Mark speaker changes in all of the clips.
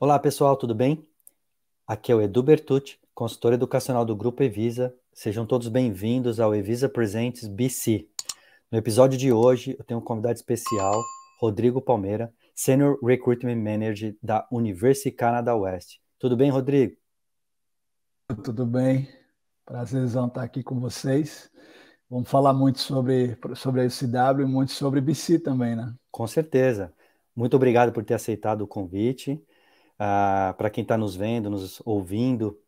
Speaker 1: Olá, pessoal, tudo bem? Aqui é o Edu Bertucci, consultor educacional do Grupo Evisa. Sejam todos bem-vindos ao Evisa Presentes BC. No episódio de hoje, eu tenho um convidado especial, Rodrigo Palmeira, Senior Recruitment Manager da University Canada West. Tudo bem, Rodrigo?
Speaker 2: Tudo bem. Prazerzão estar aqui com vocês. Vamos falar muito sobre, sobre a SW e muito sobre BC também, né?
Speaker 1: Com certeza. Muito obrigado por ter aceitado o convite. Ah, para quem está nos vendo, nos ouvindo,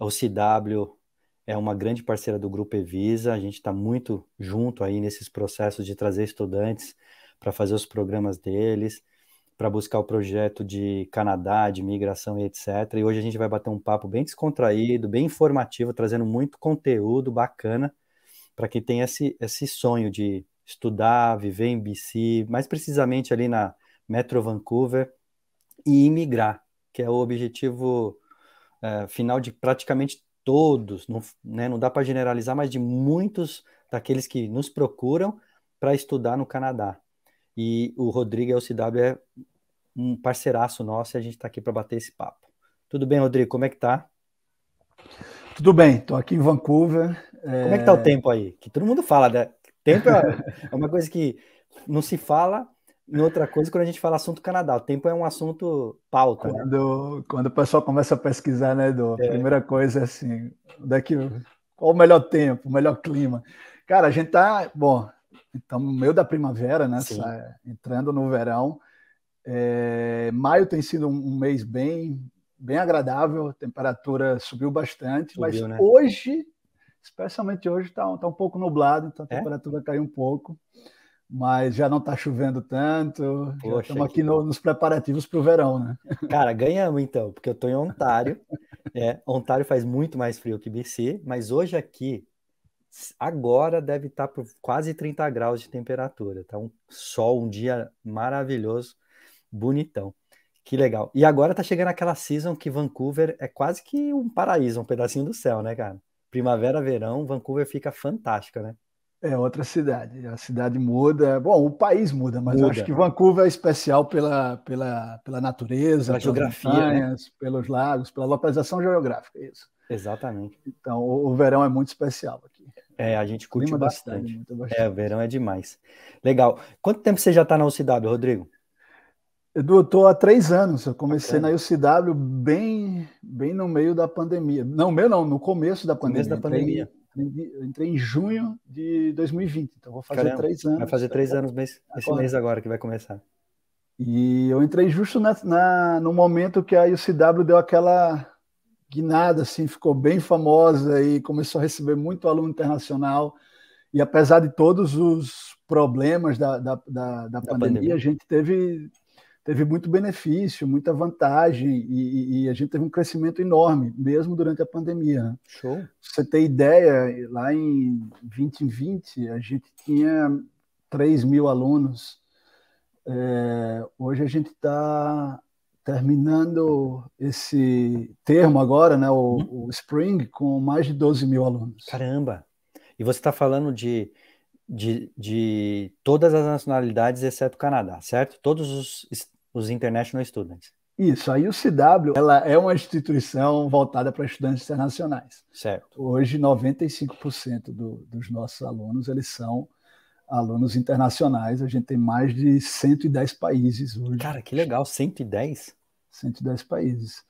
Speaker 1: o CW é uma grande parceira do Grupo Evisa, a gente está muito junto aí nesses processos de trazer estudantes para fazer os programas deles, para buscar o projeto de Canadá, de migração e etc. E hoje a gente vai bater um papo bem descontraído, bem informativo, trazendo muito conteúdo bacana para quem tem esse, esse sonho de estudar, viver em BC, mais precisamente ali na Metro Vancouver, e imigrar, que é o objetivo é, final de praticamente todos, não, né, não dá para generalizar, mas de muitos daqueles que nos procuram para estudar no Canadá. E o Rodrigo é CW é um parceiraço nosso e a gente está aqui para bater esse papo. Tudo bem, Rodrigo? Como é que tá? Tudo bem, estou aqui em Vancouver. É... Como é que tá o é tempo aí? Que todo mundo fala, né? Tempo é uma coisa que não se fala, em outra coisa quando a gente fala assunto Canadá. O tempo é um assunto pauta. Né? Quando, né? quando o pessoal começa a pesquisar, né, Edu? A é.
Speaker 2: primeira coisa é assim, daqui, qual o melhor tempo, o melhor clima? Cara, a gente tá, bom, então no meio da primavera, né? entrando no verão. É, maio tem sido um mês bem, bem agradável, a temperatura subiu bastante, subiu, mas né? hoje, especialmente hoje, está tá um pouco nublado, então a é? temperatura caiu um pouco mas já não está chovendo tanto. Poxa, estamos aqui no, nos preparativos para o verão, né?
Speaker 1: Cara, ganhamos então, porque eu estou em Ontário. é, Ontário faz muito mais frio que BC, mas hoje aqui, agora deve estar tá por quase 30 graus de temperatura. Tá um sol, um dia maravilhoso, bonitão. Que legal. E agora tá chegando aquela season que Vancouver é quase que um paraíso, um pedacinho do céu, né, cara? Primavera, verão, Vancouver fica fantástica, né? É
Speaker 2: outra cidade. A cidade muda. Bom, o país muda, mas muda. acho que Vancouver é especial pela, pela, pela natureza, pela geografia, né? pelos lagos, pela localização geográfica,
Speaker 1: isso. Exatamente.
Speaker 2: Então, o, o verão é muito especial aqui.
Speaker 1: É, a gente curte bastante. bastante. É, o verão é demais. Legal. Quanto tempo você já está na UCW, Rodrigo?
Speaker 2: Edu, eu estou há três anos. Eu comecei okay. na UCW bem, bem no meio da pandemia. Não, meu não, no começo da pandemia. Começo da pandemia entrei em junho de 2020,
Speaker 1: então vou fazer Caramba, três anos. Vai fazer três tá, anos mês, esse mês agora que vai começar.
Speaker 2: E eu entrei justo na, na, no momento que a UCW deu aquela guinada, assim, ficou bem famosa e começou a receber muito aluno internacional. E apesar de todos os problemas da, da, da, da pandemia, pandemia, a gente teve teve muito benefício, muita vantagem e, e, a gente teve um crescimento enorme, mesmo durante a pandemia. Né? Show. Pra você ter ideia, lá em 2020 a gente tinha 3 mil alunos. É, hoje a gente está terminando esse termo agora, né, o, uhum. o, Spring, com mais de 12 mil alunos. Caramba!
Speaker 1: E você está falando de, de, de, todas as nacionalidades, exceto o Canadá, certo? Todos os, os international students.
Speaker 2: Isso, a UCW ela é uma instituição voltada para estudantes internacionais. Certo. Hoje, 95% do, dos nossos alunos eles são alunos internacionais. A gente tem mais de 110 países hoje. Cara,
Speaker 1: que legal, 110? 110 países.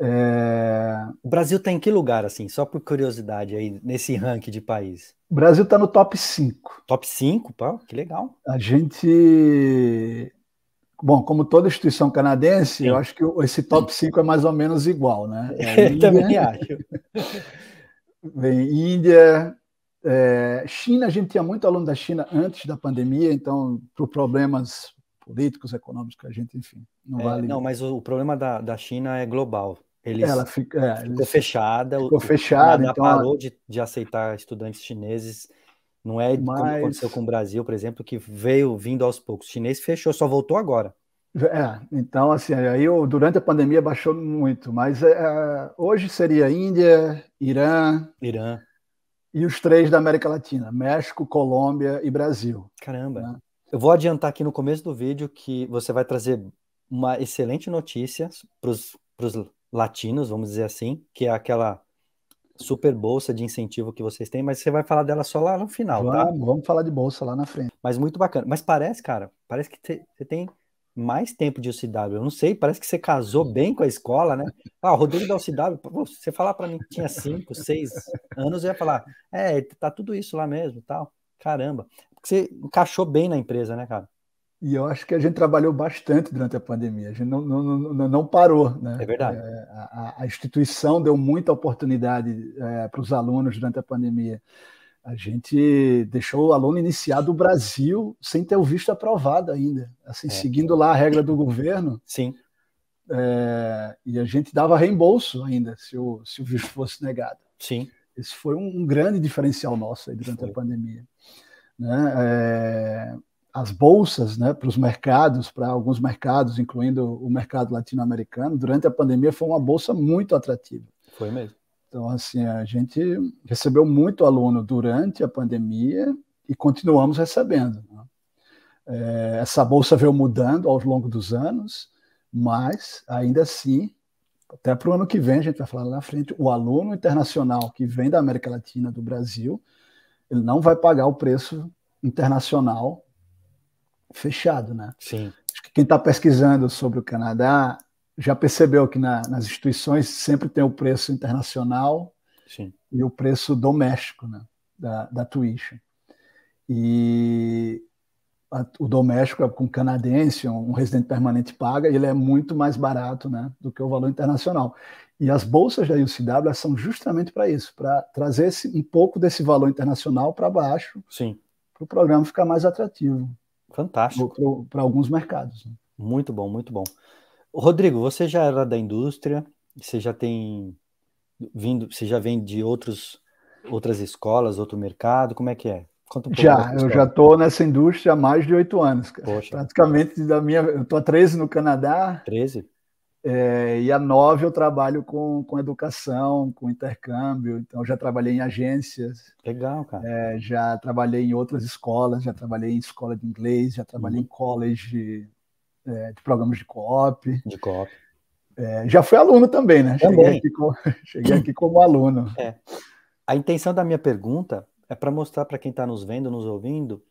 Speaker 1: É... O Brasil está em que lugar, assim, só por curiosidade, aí, nesse ranking de país?
Speaker 2: O Brasil está no top 5.
Speaker 1: Top 5? Pô, que legal.
Speaker 2: A gente Bom, como toda instituição canadense, Sim. eu acho que esse top 5 é mais ou menos igual, né? É Índia, também acho. Vem Índia, é, China, a gente tinha muito aluno da China antes da pandemia, então, por problemas políticos, econômicos, que a gente,
Speaker 1: enfim, não é, vale. Não, mas o, o problema da, da China é global. Eles Ela fica, é, ficou eles fechada, ficou fechada, então, parou de, de aceitar estudantes chineses não é Mas... como aconteceu com o Brasil, por exemplo, que veio vindo aos poucos. O chinês fechou, só voltou agora. É,
Speaker 2: então, assim, aí durante a pandemia baixou muito, mas é, é, hoje seria Índia, Irã, Irã e os três da América Latina: México, Colômbia
Speaker 1: e Brasil. Caramba! Né? Eu vou adiantar aqui no começo do vídeo que você vai trazer uma excelente notícia para os latinos, vamos dizer assim, que é aquela super bolsa de incentivo que vocês têm, mas você vai falar dela só lá no final, tá? vamos, tá? Vamos falar de bolsa lá na frente. Mas muito bacana. Mas parece, cara, parece que você tem mais tempo de UCW. Eu não sei, parece que você casou bem com a escola, né? Ah, o Rodrigo da UCW, você falar para mim que tinha cinco, seis anos, eu ia falar, é, tá tudo isso lá mesmo, tal. Caramba. Porque você encaixou bem na empresa, né, cara?
Speaker 2: E eu acho que a gente trabalhou bastante durante a pandemia, a gente não, não, não, não parou. Né? É verdade. É, a, a, instituição deu muita oportunidade é, para os alunos durante a pandemia. A gente deixou o aluno iniciar do Brasil sem ter o visto aprovado ainda, assim, é. seguindo lá a regra do governo. Sim. É, e a gente dava reembolso ainda, se o, se o visto fosse negado. Sim. Esse foi um, um grande diferencial nosso durante a pandemia. Né? É, as bolsas né, para os mercados, para alguns mercados, incluindo o mercado latino-americano, durante a pandemia foi uma bolsa muito atrativa. Foi mesmo. Então, assim, a gente recebeu muito aluno durante a pandemia e continuamos recebendo. Né? É, essa bolsa veio mudando ao longo dos anos, mas ainda assim, até para o ano que vem, a gente vai falar lá na frente, o aluno internacional que vem da América Latina, do Brasil, ele não vai pagar o preço internacional fechado, né? Sim. Acho que quem está pesquisando sobre o Canadá já percebeu que na, nas instituições sempre tem o preço internacional Sim. e o preço doméstico, né? Da, da tuition. E a, o doméstico é com canadense, um, residente permanente paga, e ele é muito mais barato né, do que o valor internacional. E as bolsas da UCW são justamente para isso, para trazer esse, um pouco desse valor internacional para baixo,
Speaker 1: para o programa ficar mais atrativo. Fantástico. Para alguns mercados. Né? Muito bom, muito bom. Rodrigo, você já era da indústria, você já tem vindo, você já vem de outros, outras escolas, outro mercado, como é que é? Um já, eu já
Speaker 2: estou nessa indústria há mais de oito anos, cara. Poxa. Praticamente da minha. Eu estou há 13 no Canadá. 13? É, e a nove eu trabalho com, com educação, com intercâmbio. Então, já trabalhei em agências. Legal, cara. É, já trabalhei em outras escolas, já trabalhei em escola de inglês, já trabalhei uhum. em college de, é, de programas de
Speaker 1: co-op. De co-op.
Speaker 2: É, já fui aluno também, né? Também. Cheguei, aqui,
Speaker 1: com, cheguei aqui como aluno. É. A intenção da minha pergunta é para mostrar para quem está nos vendo, nos ouvindo,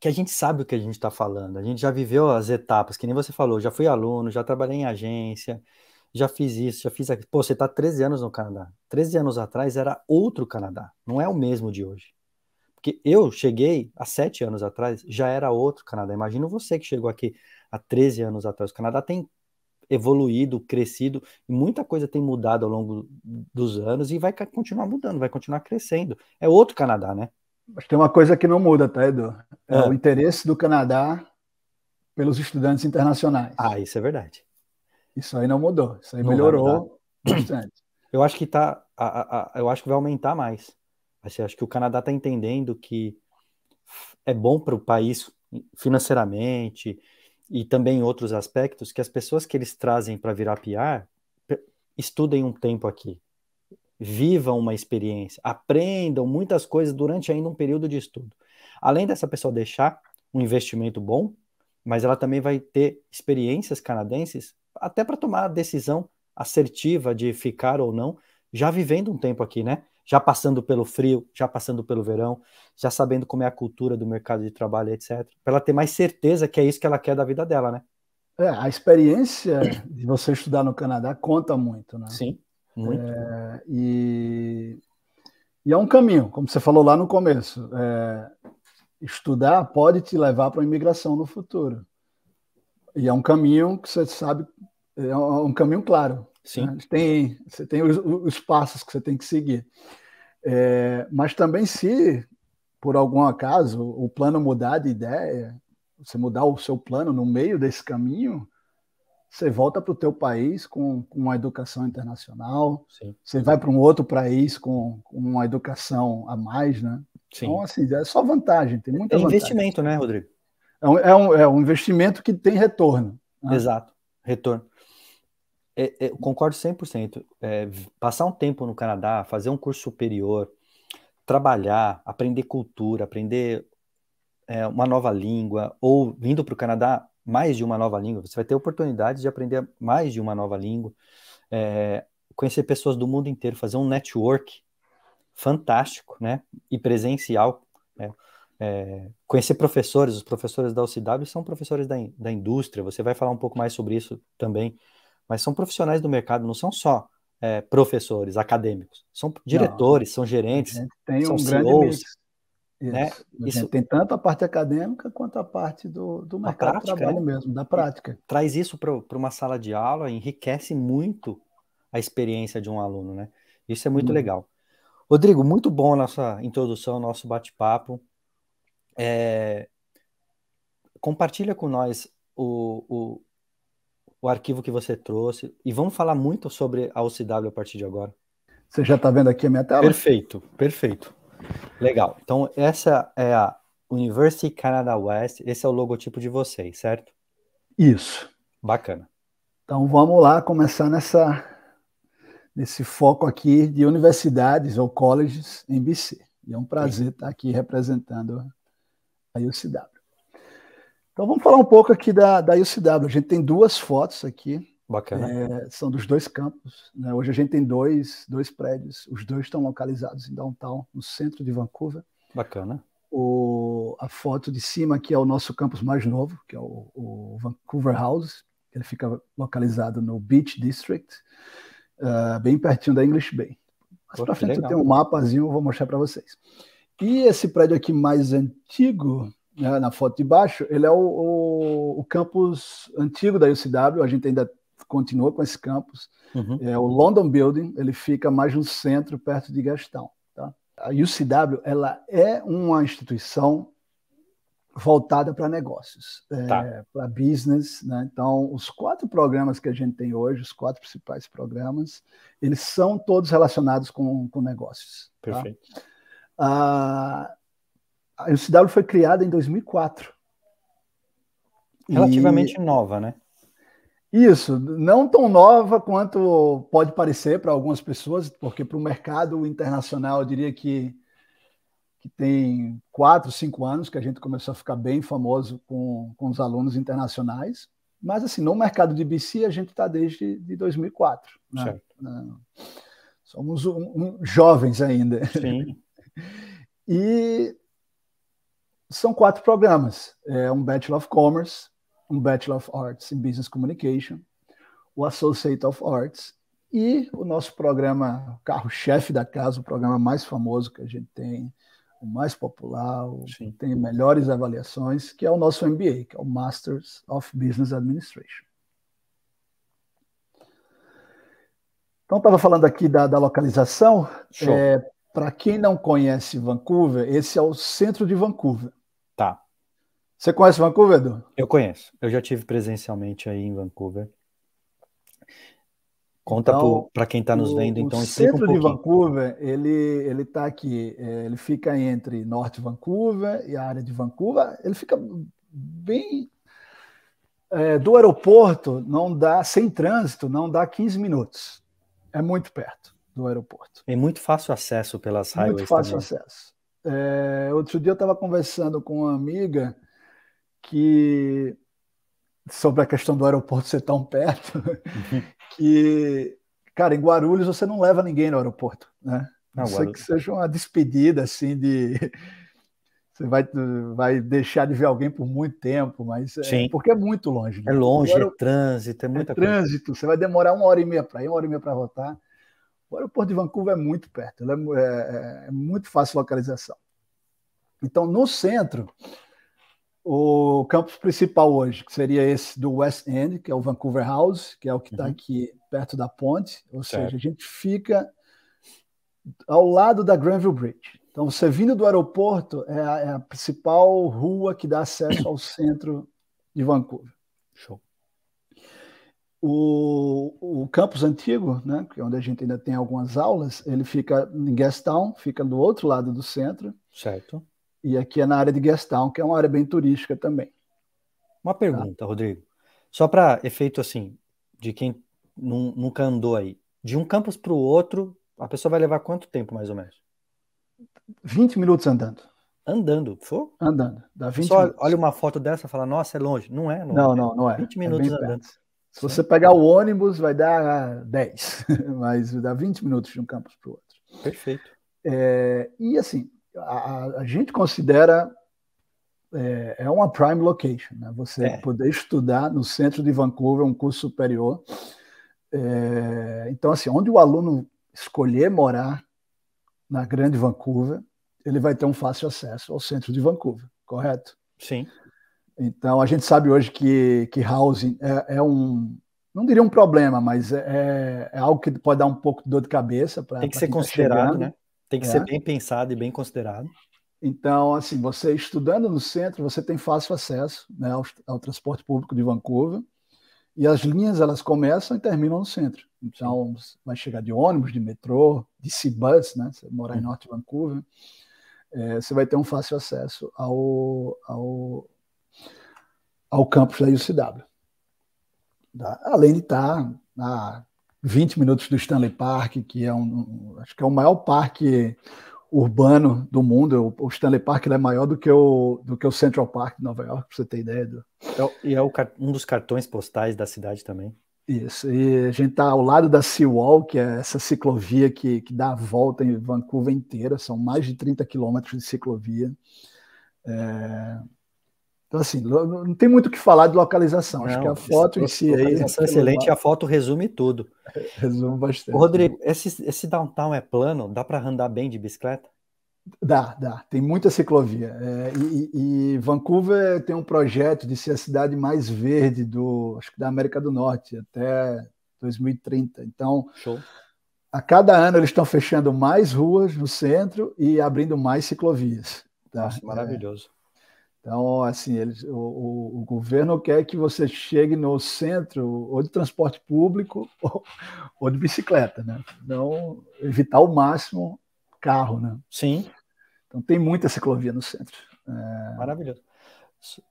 Speaker 1: que a gente sabe o que a gente está falando, a gente já viveu as etapas, que nem você falou, já fui aluno, já trabalhei em agência, já fiz isso, já fiz aquilo. Pô, você está 13 anos no Canadá. 13 anos atrás era outro Canadá, não é o mesmo de hoje. Porque eu cheguei há 7 anos atrás, já era outro Canadá. Imagina você que chegou aqui há 13 anos atrás. O Canadá tem evoluído, crescido, e muita coisa tem mudado ao longo dos anos e vai continuar mudando, vai continuar crescendo. É outro Canadá, né?
Speaker 2: Mas tem uma coisa que não muda, tá, Edu? É ah. o interesse do Canadá pelos estudantes internacionais.
Speaker 1: Ah, isso é verdade.
Speaker 2: Isso aí não mudou. Isso aí não melhorou bastante.
Speaker 1: Eu acho que tá. A, a, eu acho que vai aumentar mais. Assim, acho que o Canadá está entendendo que é bom para o país financeiramente e também em outros aspectos que as pessoas que eles trazem para virar PR estudem um tempo aqui, vivam uma experiência, aprendam muitas coisas durante ainda um período de estudo. Além dessa pessoa deixar um investimento bom, mas ela também vai ter experiências canadenses até para tomar a decisão assertiva de ficar ou não, já vivendo um tempo aqui, né? Já passando pelo frio, já passando pelo verão, já sabendo como é a cultura do mercado de trabalho, etc. Para ela ter mais certeza que é isso que ela quer da vida dela, né?
Speaker 2: É, a experiência de você estudar no Canadá conta muito, né? Sim. Muito. É, e, e é um caminho, como você falou lá no começo. É, estudar pode te levar para a imigração no futuro. E é um caminho que você sabe, é, é um caminho claro. Sim. Né? Tem, você tem os, os, passos que você tem que seguir. É, mas também se, por algum acaso, o plano mudar de ideia, você mudar o seu plano no meio desse caminho, você volta para o teu país com, com, uma educação internacional, Sim. você vai para um outro país com, com, uma educação a mais, né? Sim. Então, assim, é só vantagem, tem muita é vantagem. investimento, né, Rodrigo? É um, é um, é um investimento que tem retorno. Né?
Speaker 1: Exato, retorno. É, é, concordo 100%. É, passar um tempo no Canadá, fazer um curso superior, trabalhar, aprender cultura, aprender é, uma nova língua, ou vindo para o Canadá, mais de uma nova língua, você vai ter oportunidade de aprender mais de uma nova língua, é, conhecer pessoas do mundo inteiro, fazer um network fantástico, né? E presencial, né? É, conhecer professores, os professores da UCW são professores da, in, da indústria, você vai falar um pouco mais sobre isso também, mas são profissionais do mercado, não são só é, professores acadêmicos, são diretores, não, são gerentes, tem são um CEOs, grande mix. Isso. Né? Isso
Speaker 2: tem tanto a parte acadêmica quanto a parte do, do mercado prática, de trabalho né? mesmo, da prática.
Speaker 1: Traz isso para uma sala de aula, enriquece muito a experiência de um aluno, né? Isso é muito hum. legal. Rodrigo, muito bom a nossa introdução, nosso bate-papo. É... Compartilha com nós o, o, o arquivo que você trouxe e vamos falar muito sobre a OCW a partir de agora.
Speaker 2: Você já está vendo aqui a minha tela?
Speaker 1: Perfeito, perfeito. Legal. Então, essa é a University Canada West. Esse é o logotipo de vocês, certo? Isso. Bacana.
Speaker 2: Então, vamos lá, começar nessa, nesse foco aqui de universidades ou colleges em BC. E é um prazer Sim. estar aqui representando a UCW. Então, vamos falar um pouco aqui da, da UCW. A gente tem duas fotos aqui Bacana. É, são dos dois campos. Né? Hoje a gente tem dois, dois prédios, os dois estão localizados em downtown, no centro de Vancouver.
Speaker 1: Bacana. O,
Speaker 2: a foto de cima aqui é o nosso campus mais novo, que é o, o Vancouver House. Ele fica localizado no Beach District, uh, bem pertinho da English Bay. Mas para frente eu tenho um mapazinho, eu vou mostrar para vocês. E esse prédio aqui mais antigo, né, na foto de baixo, ele é o, o, o campus antigo da UCW. A gente ainda continua com esse campus. Uhum. É, o London Building ele fica mais no centro, perto de Gastão. Tá? A UCW ela é uma instituição voltada para negócios, é, tá. é, para business. Né? Então, os quatro programas que a gente tem hoje, os quatro principais programas, eles são todos relacionados com, com negócios. Tá? Perfeito. Tá? a UCW foi criada em 2004.
Speaker 1: Relativamente e... nova, né?
Speaker 2: Isso, não tão nova quanto pode parecer para algumas pessoas, porque para o mercado internacional eu diria que, que tem quatro, cinco anos que a gente começou a ficar bem famoso com, com os alunos internacionais. Mas assim, no mercado de BC a gente está desde de 2004. Né? É, somos um, um, jovens ainda. Sim. e são quatro programas: é um Bachelor of Commerce, um Bachelor of Arts in Business Communication, o Associate of Arts e o nosso programa, carro-chefe da casa, o programa mais famoso que a gente tem, o mais popular, o que tem melhores avaliações, que é o nosso MBA, que é o Masters of Business Administration. Então, estava falando aqui da, da localização. É, Para quem não conhece Vancouver, esse é o centro de Vancouver.
Speaker 1: Tá. Você conhece Vancouver, Edu? Eu conheço. Eu já tive presencialmente aí em Vancouver. Conta então, para quem está nos vendo, o, então o centro um de
Speaker 2: Vancouver, ele ele está aqui, é, ele fica entre Norte Vancouver e a área de Vancouver. Ele fica bem é, do aeroporto, não dá sem trânsito, não dá 15 minutos. É muito perto do aeroporto.
Speaker 1: É muito fácil acesso pelas highways. Muito fácil também. acesso.
Speaker 2: É, outro dia eu estava conversando com uma amiga que sobre a questão do aeroporto ser tão perto, uhum. que cara, em Guarulhos você não leva ninguém no aeroporto, né? Não, sei que seja uma despedida assim de você vai, vai deixar de ver alguém por muito tempo, mas é, porque é muito longe. É né? É longe, é trânsito, é, é muita é coisa. Trânsito, você vai demorar uma hora e meia para ir, uma hora e meia para voltar. O aeroporto de Vancouver é muito perto, é, é, é muito fácil localização. Então, no centro, o campus principal hoje, que seria esse do West End, que é o Vancouver House, que é o que está uhum. aqui perto da ponte, ou certo. seja, a gente fica ao lado da Granville Bridge. Então, você vindo do aeroporto, é a, é a principal rua que dá acesso ao centro de Vancouver. Show. O, o campus antigo, né, que é onde a gente ainda tem algumas aulas, ele fica em Gastown, fica do outro lado do centro. Certo. E aqui é na área de Gastown, que é uma área bem turística também.
Speaker 1: Uma tá. pergunta, tá? Rodrigo. Só para efeito assim, de quem nunca andou aí. De um campus para o outro, a pessoa vai levar quanto tempo, mais ou menos? 20 minutos andando. Andando, for? Andando. Dá 20 Só minutos. olha uma foto dessa e fala, nossa, é longe. Não é, não, não, é. não, não é. 20 é minutos é andando. Perto.
Speaker 2: Se você pegar o ônibus, vai dar 10, mas dá 20 minutos de um campus para o outro. Perfeito. É, e assim, a, a gente considera é, é, uma prime location, né? Você é. poder estudar no centro de Vancouver um curso superior. É, então, assim, onde o aluno escolher morar na Grande Vancouver, ele vai ter um fácil acesso ao centro de Vancouver, correto? Sim. Então, a gente sabe hoje que, que housing é, é um, não diria um problema, mas é, é, é, algo que pode dar um pouco de dor de cabeça. para Tem que ser tá considerado, né? Tem que é. ser bem
Speaker 1: pensado e bem considerado. Então, assim, você
Speaker 2: estudando no centro, você tem fácil acesso né, ao, ao, transporte público de Vancouver. E as linhas, elas começam e terminam no centro. Então, vai chegar de ônibus, de metrô, de C-Bus, né? Você mora em Norte Vancouver. É, você vai ter um fácil acesso ao, ao, ao campus da UCW. Tá? Além de estar tá na 20 minutos do Stanley Park, que é um, acho que é o maior parque urbano do mundo. O Stanley Park é maior do que, o, do que o Central Park de Nova York, para você ter ideia. Do...
Speaker 1: É e é o, um dos cartões postais da cidade também.
Speaker 2: Isso, e a gente está ao lado da Seawall, que é essa ciclovia que, que dá a volta em Vancouver inteira, são mais de 30 quilômetros de ciclovia. É então, assim, não tem muito o que falar de localização. Não, Acho que a foto em si aí. Localização é excelente e a
Speaker 1: foto resume tudo. Resume bastante. Rodrigo, esse, esse downtown é plano? Dá para andar bem de bicicleta?
Speaker 2: Dá, dá. Tem muita ciclovia. É, e, e, Vancouver tem um projeto de ser a cidade mais verde do, acho que da América do Norte até 2030. Então, Show. a cada ano eles estão fechando mais ruas no centro e abrindo mais ciclovias. Tá? Nossa, maravilhoso. É, então, assim, eles, o, o, o, governo quer que você chegue no centro ou de transporte público ou, ou de bicicleta, né? Não evitar
Speaker 1: ao máximo carro, né? Sim. Então tem muita ciclovia no centro. É... Maravilhoso.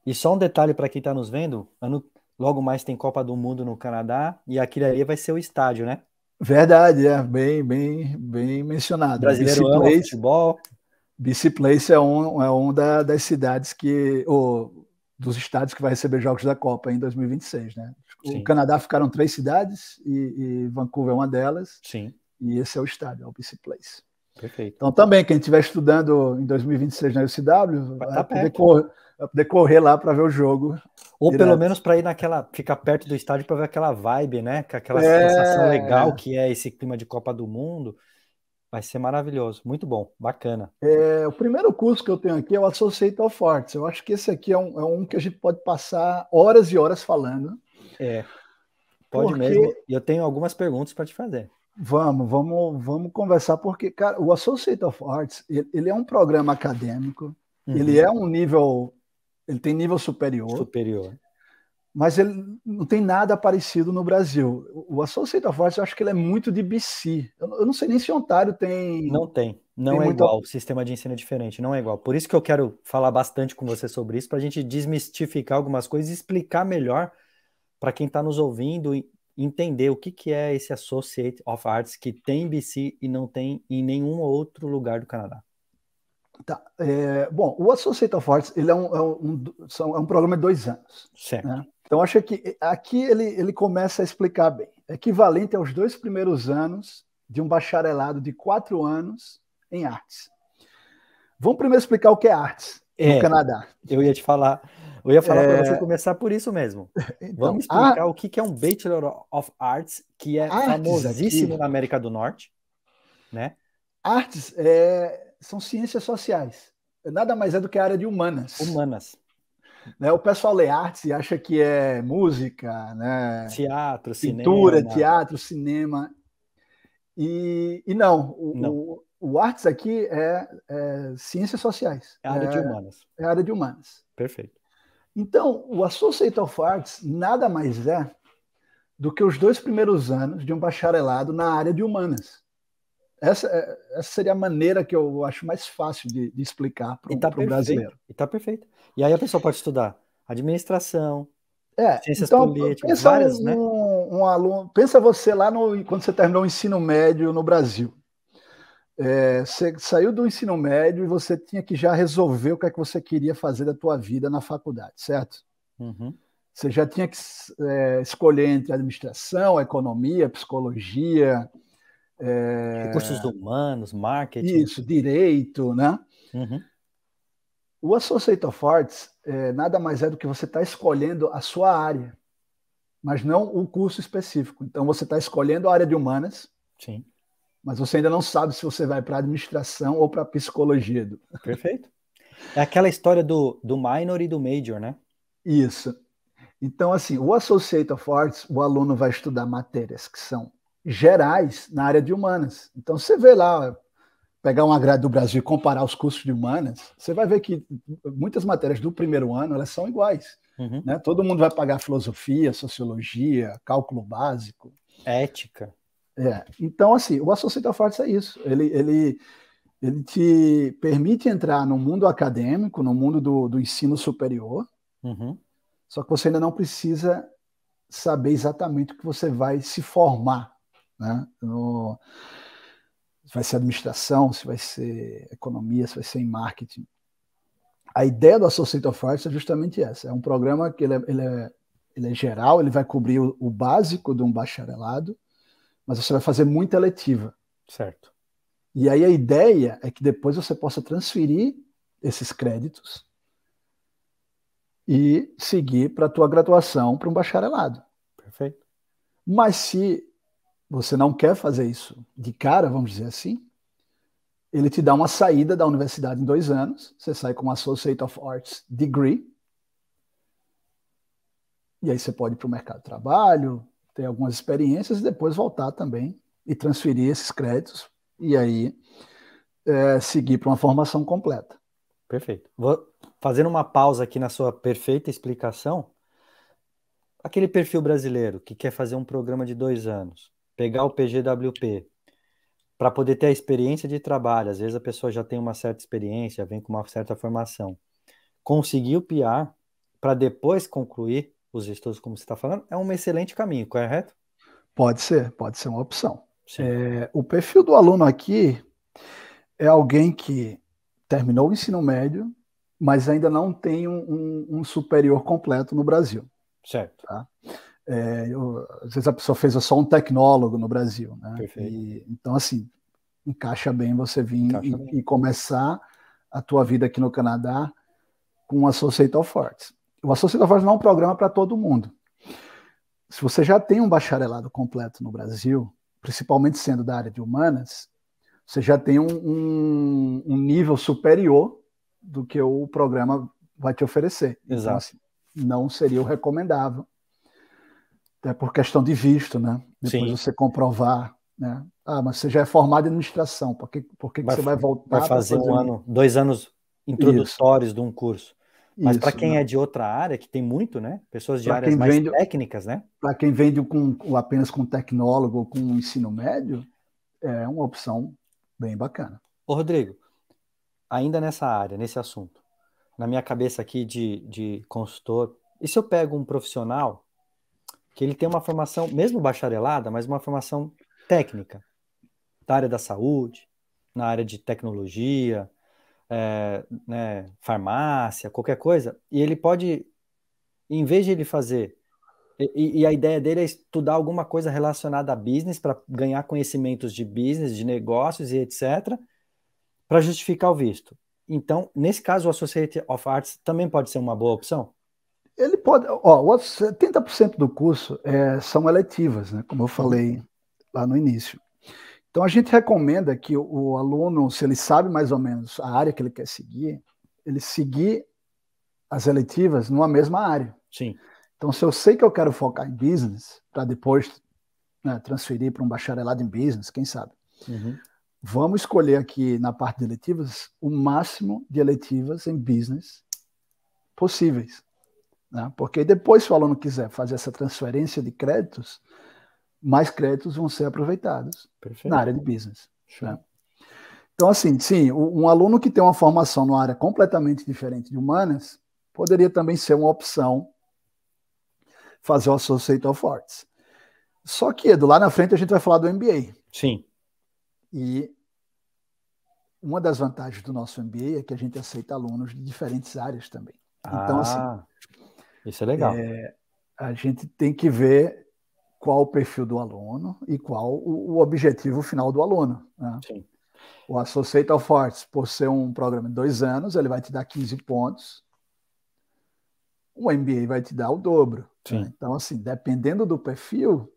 Speaker 1: E só um detalhe para quem está nos vendo, ano, logo mais tem Copa do Mundo no Canadá e aquilo ali vai ser o estádio, né?
Speaker 2: Verdade, é bem, bem, bem mencionado. brasileiro ama futebol. BC Place é um, é um da, das cidades que. Ou, dos estados que vai receber jogos da Copa em 2026, né? O Canadá ficaram três cidades e, e, Vancouver é uma delas. Sim. E esse é o estádio, é o BC Place. Perfeito. Então, também, quem estiver estudando em 2026 na UCW, vai, vai tá poder, correr, vai poder correr lá para ver o jogo. Ou direto. pelo
Speaker 1: menos para ir naquela, ficar perto do estádio para ver aquela vibe, né? Aquela é... sensação legal que é esse clima de Copa do Mundo. Vai ser maravilhoso, muito bom, bacana.
Speaker 2: É, o primeiro curso que eu tenho aqui é o Associate of Arts. Eu acho que esse aqui é um, é um que a gente pode passar horas e horas falando.
Speaker 1: É, pode porque... mesmo. E eu tenho algumas perguntas para te fazer. Vamos, vamos,
Speaker 2: vamos conversar, porque, cara, o Associate of Arts, ele, ele é um programa acadêmico, uhum. ele é um nível, ele tem nível superior. Superior. Mas ele não tem nada parecido no Brasil o Associate of Arts, eu acho que ele é muito de BC. Eu, eu não sei nem se Ontário
Speaker 1: tem. Não tem. Não tem é igual. O sistema de ensino é diferente. Não é igual. Por isso que eu quero falar bastante com você sobre isso, para a gente desmistificar algumas coisas e explicar melhor para quem está nos ouvindo e entender o que, que é esse Associate of Arts que tem BC e não tem em nenhum outro lugar do Canadá.
Speaker 2: Tá. É, bom, o Associate of Arts ele é, um, é um, um, é um programa de dois anos. Certo. Né? Então, acho que eh, aqui ele, ele começa a explicar bem. Equivalente aos dois primeiros anos de um bacharelado de quatro anos em artes.
Speaker 1: Vamos primeiro explicar o que é
Speaker 2: artes é, no Canadá.
Speaker 1: Eu ia te falar, eu ia falar é... para você começar por isso mesmo. Então, Vamos explicar a... o que é um Bachelor of Arts, que é artes famosíssimo aqui. na América do Norte, né?
Speaker 2: Artes é... são ciências sociais. Nada mais é do que a área de humanas. Humanas. Né? O pessoal lê artes e acha que é música, né?
Speaker 1: teatro, pintura, cinema. teatro,
Speaker 2: cinema. E, e não, o, não. O, o artes aqui é, é, ciências sociais. É área é, de humanas. É área de humanas. Perfeito. Então, o Associate of Arts nada mais é do que os dois primeiros anos de um bacharelado na área de humanas. Essa, é, essa, seria a maneira que eu acho mais fácil de, de explicar para o tá brasileiro. E está perfeito. E aí a pessoa pode estudar administração,
Speaker 1: é, ciências então, políticas, pensa várias, um, né?
Speaker 2: Um aluno, pensa você lá no, quando você terminou o ensino médio no Brasil. É, você saiu do ensino médio e você tinha que já resolver o que é que você queria fazer da tua vida na faculdade, certo? Uhum. Você já tinha que é, escolher entre administração, economia, psicologia, é... Recursos
Speaker 1: humanos,
Speaker 2: marketing. Isso, direito, né? Uhum. O Associate of Arts é, nada mais é do que você está escolhendo a sua área, mas não o um curso específico. Então, você está escolhendo a área de humanas, Sim. mas você ainda não sabe se você vai para administração ou para psicologia. Perfeito. É aquela história do, do minor e do major, né? Isso. Então, assim, o Associate of Arts, o aluno vai estudar matérias que são gerais na área de humanas. Então, você vê lá, pegar uma grade do Brasil e comparar os cursos de humanas, você vai ver que muitas matérias do primeiro ano elas são iguais. Uhum. Né? Todo mundo vai pagar filosofia, sociologia, cálculo básico. Ética. É. Então, assim, o Associated Arts é isso. Ele, ele, ele te permite entrar no mundo acadêmico, no mundo do, do ensino superior, uhum. só que você ainda não precisa saber exatamente o que você vai se formar né? No, então, se vai ser administração, se vai ser economia, se vai ser em marketing. A ideia do Associate of Arts é justamente essa. É um programa que ele é, ele é, ele é geral, ele vai cobrir o, o básico de um bacharelado, mas você vai fazer muita letiva. Certo. E aí a ideia é que depois você possa transferir esses créditos e seguir para a tua graduação para um bacharelado. Perfeito. Mas se você não quer fazer isso de cara, vamos dizer assim, ele te dá uma saída da universidade em dois anos, você sai com um Associate of Arts Degree, e aí você pode ir para o mercado de trabalho, ter algumas experiências e depois voltar também e transferir esses créditos e aí é, seguir para uma formação completa.
Speaker 1: Perfeito. Vou fazendo uma pausa aqui na sua perfeita explicação. Aquele perfil brasileiro que quer fazer um programa de dois anos, pegar o PGWP para poder ter a experiência de trabalho. Às vezes a pessoa já tem uma certa experiência, vem com uma certa formação. Conseguir o PIA para depois concluir os estudos, como você está falando, é um excelente caminho, correto?
Speaker 2: Pode ser, pode ser uma opção. É, o perfil do aluno aqui é alguém que terminou o ensino médio, mas ainda não tem um, um, um superior completo no Brasil.
Speaker 1: Certo. Tá?
Speaker 2: É, eu, às vezes a pessoa fez só um tecnólogo no Brasil, né? E, então, assim, encaixa bem você vir e, bem. e, começar a tua vida aqui no Canadá com o Associated Fortes. O Associated Fortes não é um programa para todo mundo. Se você já tem um bacharelado completo no Brasil, principalmente sendo da área de humanas, você já tem um, um, um nível superior do que o programa vai te oferecer. Então, Exato. Então, assim, não seria o recomendável até por questão de visto, né? Depois Sim. você comprovar, né? Ah, mas você já é formado em administração,
Speaker 1: por que, por que, vai, que você vai voltar? Vai fazer, fazer um ano, dois anos introdutórios Isso. de um curso.
Speaker 2: Mas para quem né? é
Speaker 1: de outra área, que tem muito, né? Pessoas de pra áreas mais vende, técnicas, né? Para quem
Speaker 2: vende com, apenas com tecnólogo ou com ensino médio, é uma opção
Speaker 1: bem bacana. Ô, Rodrigo, ainda nessa área, nesse assunto, na minha cabeça aqui de, de consultor, e se eu pego um profissional que ele tem uma formação, mesmo bacharelada, mas uma formação técnica, da área da saúde, na área de tecnologia, é, né, farmácia, qualquer coisa, e ele pode, em vez de ele fazer, e, e a ideia dele é estudar alguma coisa relacionada a business para ganhar conhecimentos de business, de negócios e etc., para justificar o visto. Então, nesse caso, o Associate of Arts também pode ser uma boa opção?
Speaker 2: Ele pode. Ó, 70% do curso é, são eletivas, né? como eu falei lá no início. Então a gente recomenda que o, o aluno, se ele sabe mais ou menos a área que ele quer seguir, ele seguir as eletivas numa mesma área. Sim. Então, se eu sei que eu quero focar em business, para depois né, transferir para um bacharelado em business, quem sabe? Uhum. Vamos escolher aqui na parte de eletivas o máximo de eletivas em business possíveis. Né? Porque depois, se o aluno quiser fazer essa transferência de créditos, mais créditos vão ser aproveitados Perfeito. na área de business. Né? Então, assim, sim, um aluno que tem uma formação numa área completamente diferente de humanas poderia também ser uma opção fazer o Associate of Arts. Só que, Edu, lá na frente a gente vai falar do MBA. Sim. E uma das vantagens do nosso MBA é que a gente aceita alunos de diferentes áreas também. Ah. Então, assim, ah. Isso é legal. É, a gente tem que ver qual o perfil do aluno e qual o, o objetivo final do aluno. Né? Sim. O Associate of Arts, por ser um programa de dois anos, ele vai te dar 15 pontos. O MBA vai te dar o dobro. Né? Então, assim, dependendo do perfil,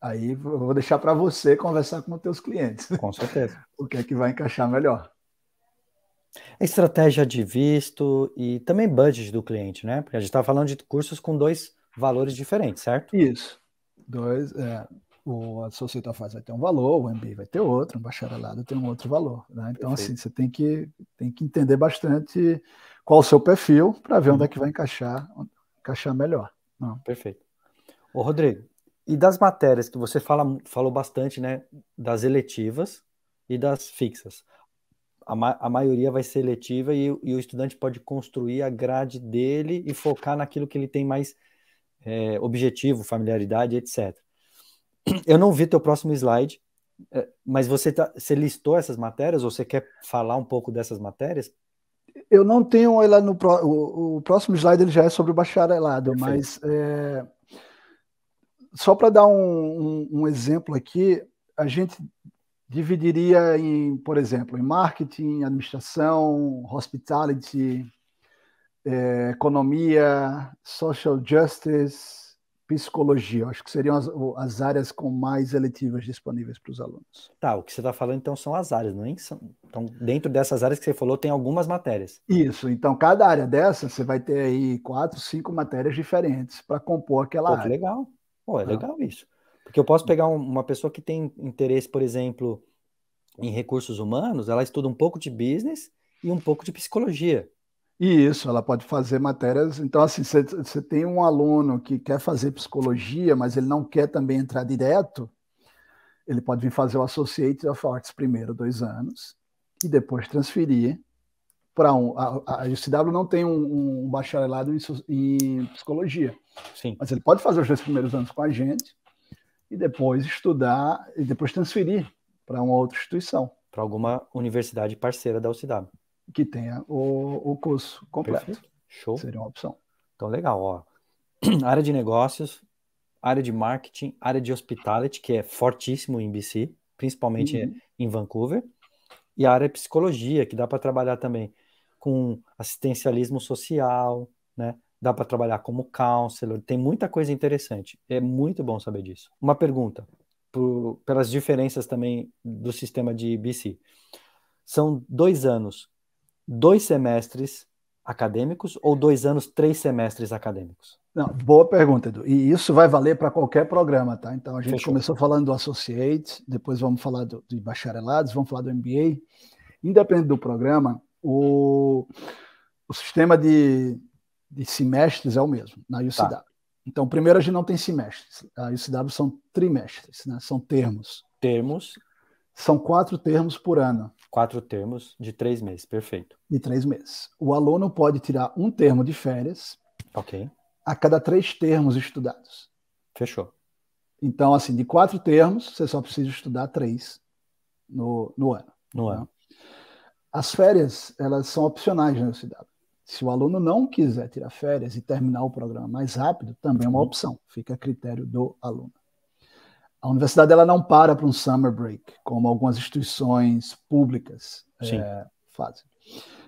Speaker 2: aí eu vou deixar para você conversar com os teus clientes. Com certeza. o
Speaker 1: que é que vai encaixar melhor. A estratégia de visto e também budget do cliente, né? Porque a gente está falando de cursos com dois valores diferentes, certo? Isso. Dois, é, o associado faz vai ter um valor, o MBA vai ter outro, o bacharelado tem um
Speaker 2: outro valor, né? Então assim, Perfeito. assim, você tem que tem que entender bastante qual o seu perfil para ver onde é uhum. que vai encaixar, encaixar melhor.
Speaker 1: Não. Né? Perfeito. Ô, Rodrigo, e das matérias que você fala, falou bastante, né, das eletivas e das fixas a, ma a maioria vai ser letiva e, e, o estudante pode construir a grade dele e focar naquilo que ele tem mais é, objetivo, familiaridade, etc. Eu não vi teu próximo slide, é, mas você, tá, você listou essas matérias ou você quer falar um pouco dessas matérias?
Speaker 2: Eu não tenho ela no pro, o, o, próximo slide ele já é sobre o bacharelado, Perfeito. mas é, só para dar um, um, um exemplo aqui, a gente dividiria em, por exemplo, em marketing, administração, hospitality, eh, economia, social justice, psicologia. Acho que seriam as, as, áreas com mais eletivas disponíveis para os alunos. Tá, o que você está falando então são as áreas,
Speaker 1: não é? Então, dentro dessas áreas que você falou, tem algumas matérias.
Speaker 2: Isso, então cada área dessa você vai ter aí quatro, cinco matérias diferentes para compor aquela Pô, área. Que legal. Pô,
Speaker 1: é tá. legal isso. Porque eu posso pegar uma pessoa que tem interesse, por exemplo, em recursos humanos, ela estuda um pouco de business e um pouco de psicologia. E isso, ela pode
Speaker 2: fazer matérias. Então, assim, você tem um aluno que quer fazer psicologia, mas ele não quer também entrar direto, ele pode vir fazer o Associate of Arts primeiro, dois anos, e depois transferir para um. A, a UCW não tem um, um bacharelado em, em, psicologia. Sim. Mas ele pode fazer os dois primeiros anos com a gente, e depois estudar e depois transferir para uma outra instituição.
Speaker 1: Para alguma universidade parceira da UCW. Que tenha o, o curso completo. Perfeito. Show. Seria uma opção. Então, legal. Ó. área de negócios, área de marketing, área de hospitality, que é fortíssimo em BC, principalmente uhum. em Vancouver, e a área de psicologia, que dá para trabalhar também com assistencialismo social, né? dá para trabalhar como counselor, tem muita coisa interessante. É muito bom saber disso. Uma pergunta, por, pelas diferenças também do sistema de BC. São dois anos, dois semestres acadêmicos ou dois anos, três semestres acadêmicos? Não, boa pergunta, Edu. E isso vai valer para qualquer
Speaker 2: programa, tá? Então a gente Fechou. começou falando do Associate, depois vamos falar do, de bacharelados, vamos falar do MBA. Independente do programa, o, o sistema de, de semestres é o mesmo na UCW. Tá. Então, primeiro a gente não tem semestres. A UCW são trimestres, né? São termos. Termos. São quatro termos por
Speaker 1: ano. Quatro termos de três meses, perfeito.
Speaker 2: De três meses. O aluno pode tirar um termo de férias. Ok. A cada três termos estudados. Fechou. Então, assim, de quatro termos, você só precisa estudar três no, no ano. No tá? ano. As férias, elas são opcionais na UCW. Se o aluno não quiser tirar férias e terminar o programa mais rápido, também é uma uhum. opção, fica a critério do aluno. A universidade ela não para para um summer break, como algumas instituições públicas é, fazem.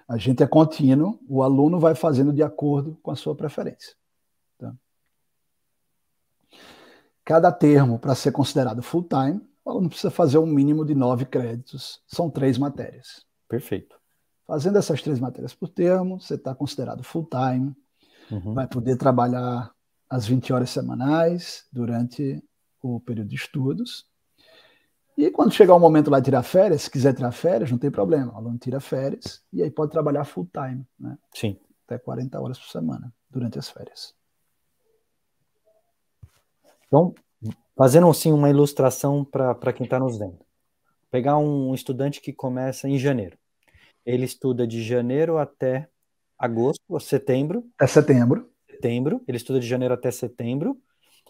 Speaker 2: A gente é contínuo, o aluno vai fazendo de acordo com a sua preferência. Tá? Cada termo, para ser considerado full-time, o aluno precisa fazer um mínimo de nove créditos, são três matérias. Perfeito. Fazendo essas três matérias por termo, você está considerado full-time, uhum. vai poder trabalhar as 20 horas semanais durante o período de estudos. E quando chegar o momento lá de tirar férias, se quiser tirar férias, não tem problema. O aluno tira férias e aí pode trabalhar full-time, né? Sim. Até 40
Speaker 1: horas por semana durante as férias. Então, fazendo assim uma ilustração para quem está nos vendo. Pegar um estudante que começa em janeiro. Ele estuda de janeiro até agosto, ou setembro. É setembro. Setembro. Ele estuda de janeiro até setembro.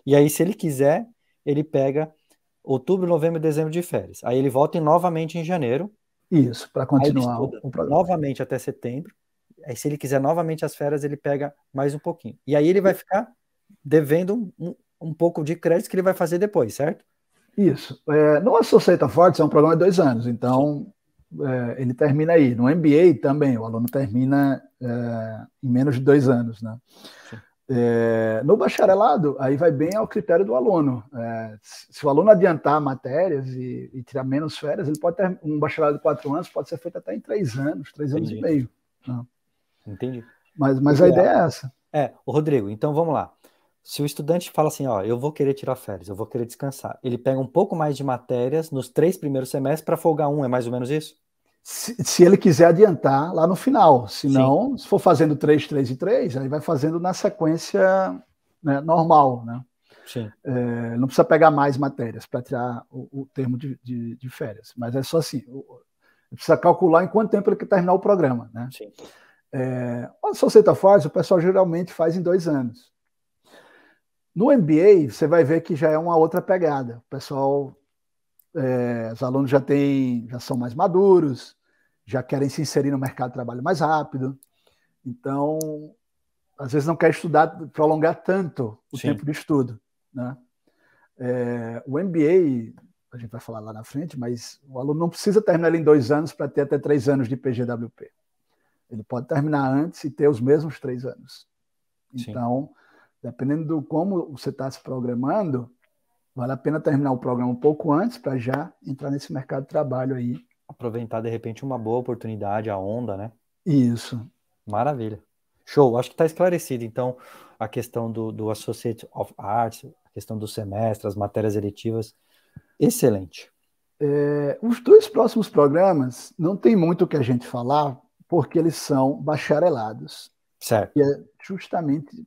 Speaker 1: E aí, se ele quiser, ele pega outubro, novembro e dezembro de férias. Aí ele volta novamente em janeiro. Isso, para continuar o programa. Novamente até setembro. Aí, se ele quiser novamente as férias, ele pega mais um pouquinho. E aí ele vai ficar devendo um, um pouco de crédito que ele vai fazer depois, certo?
Speaker 2: Isso. É, não é a Fortes é um programa de dois anos, então é, ele termina aí. No MBA também, o aluno termina é, em menos de dois anos, né? É, no bacharelado, aí vai bem ao critério do aluno. É, se o aluno adiantar matérias e, e, tirar menos férias, ele pode ter um bacharelado de quatro anos, pode ser feito até em três anos, três Entendi. anos e meio. Né?
Speaker 1: Entendi. Mas, mas a ideia é essa. É, Rodrigo, então vamos lá. Se o estudante fala assim, ó, eu vou querer tirar férias, eu vou querer descansar, ele pega um pouco mais de matérias nos três primeiros semestres para folgar um, é mais ou menos isso? Se, se, ele quiser
Speaker 2: adiantar lá no final, se não, se for fazendo três, três e três, aí vai fazendo na sequência né, normal, né? É, não precisa pegar mais matérias para tirar o, o termo de, de, de, férias, mas é só assim, precisa calcular em quanto tempo ele quer terminar o programa, né? Sim. É, a Societa tá faz, o pessoal geralmente faz em dois anos. No MBA, você vai ver que já é uma outra pegada. O pessoal, é, os alunos já têm, já são mais maduros, já querem se inserir no mercado de trabalho mais rápido. Então, às vezes não quer estudar, prolongar tanto o Sim. tempo de estudo. Né? É, o MBA, a gente vai falar lá na frente, mas o aluno não precisa terminar ele em dois anos para ter até três anos de PGWP. Ele pode terminar antes e ter os mesmos três anos. Então, Sim dependendo do como você está se programando, vale a pena terminar o programa um pouco antes para já entrar nesse mercado de trabalho aí.
Speaker 1: Aproveitar, de repente, uma boa oportunidade, a onda, né? Isso. Maravilha. Show. Acho que está esclarecido, então, a questão do, do Associate of Arts, a questão do semestre, as matérias eletivas. Excelente.
Speaker 2: É, os dois próximos programas não tem muito o que a gente falar, porque eles são bacharelados. Certo. E é justamente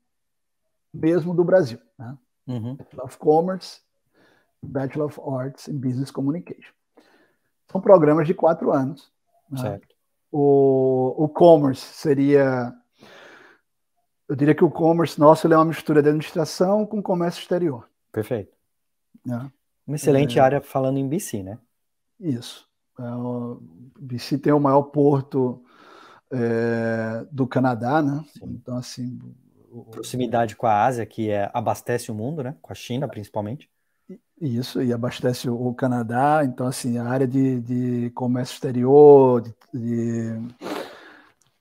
Speaker 2: mesmo do Brasil. Né? Uhum. Bachelor of Commerce, Bachelor of Arts in Business Communication. São programas de quatro anos. Né? O, o Commerce seria... Eu diria que o Commerce nosso é uma mistura de administração com comércio exterior.
Speaker 1: Perfeito. Né? Uma excelente é, área
Speaker 2: falando em BC, né? Isso. É o BC tem o maior porto é, do Canadá, né? Sim. Então,
Speaker 1: assim, proximidade com a Ásia, que é, abastece o mundo, né? Com a China, principalmente.
Speaker 2: Isso, e abastece o Canadá. Então, assim, a área de, de comércio exterior de, de,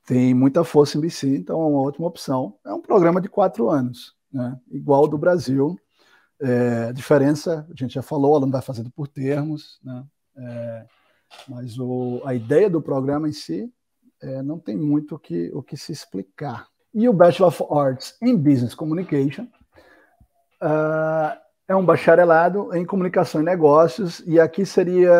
Speaker 2: tem muita força em BC, então é uma ótima opção. É um programa de quatro anos, né? igual do Brasil. É, a diferença, a gente já falou, o aluno vai fazendo por termos, né? É, mas o, a ideia do programa em si é, não tem muito o que, o que se explicar. E o Bachelor of Arts em Business Communication uh, é um bacharelado em comunicação e negócios, e aqui seria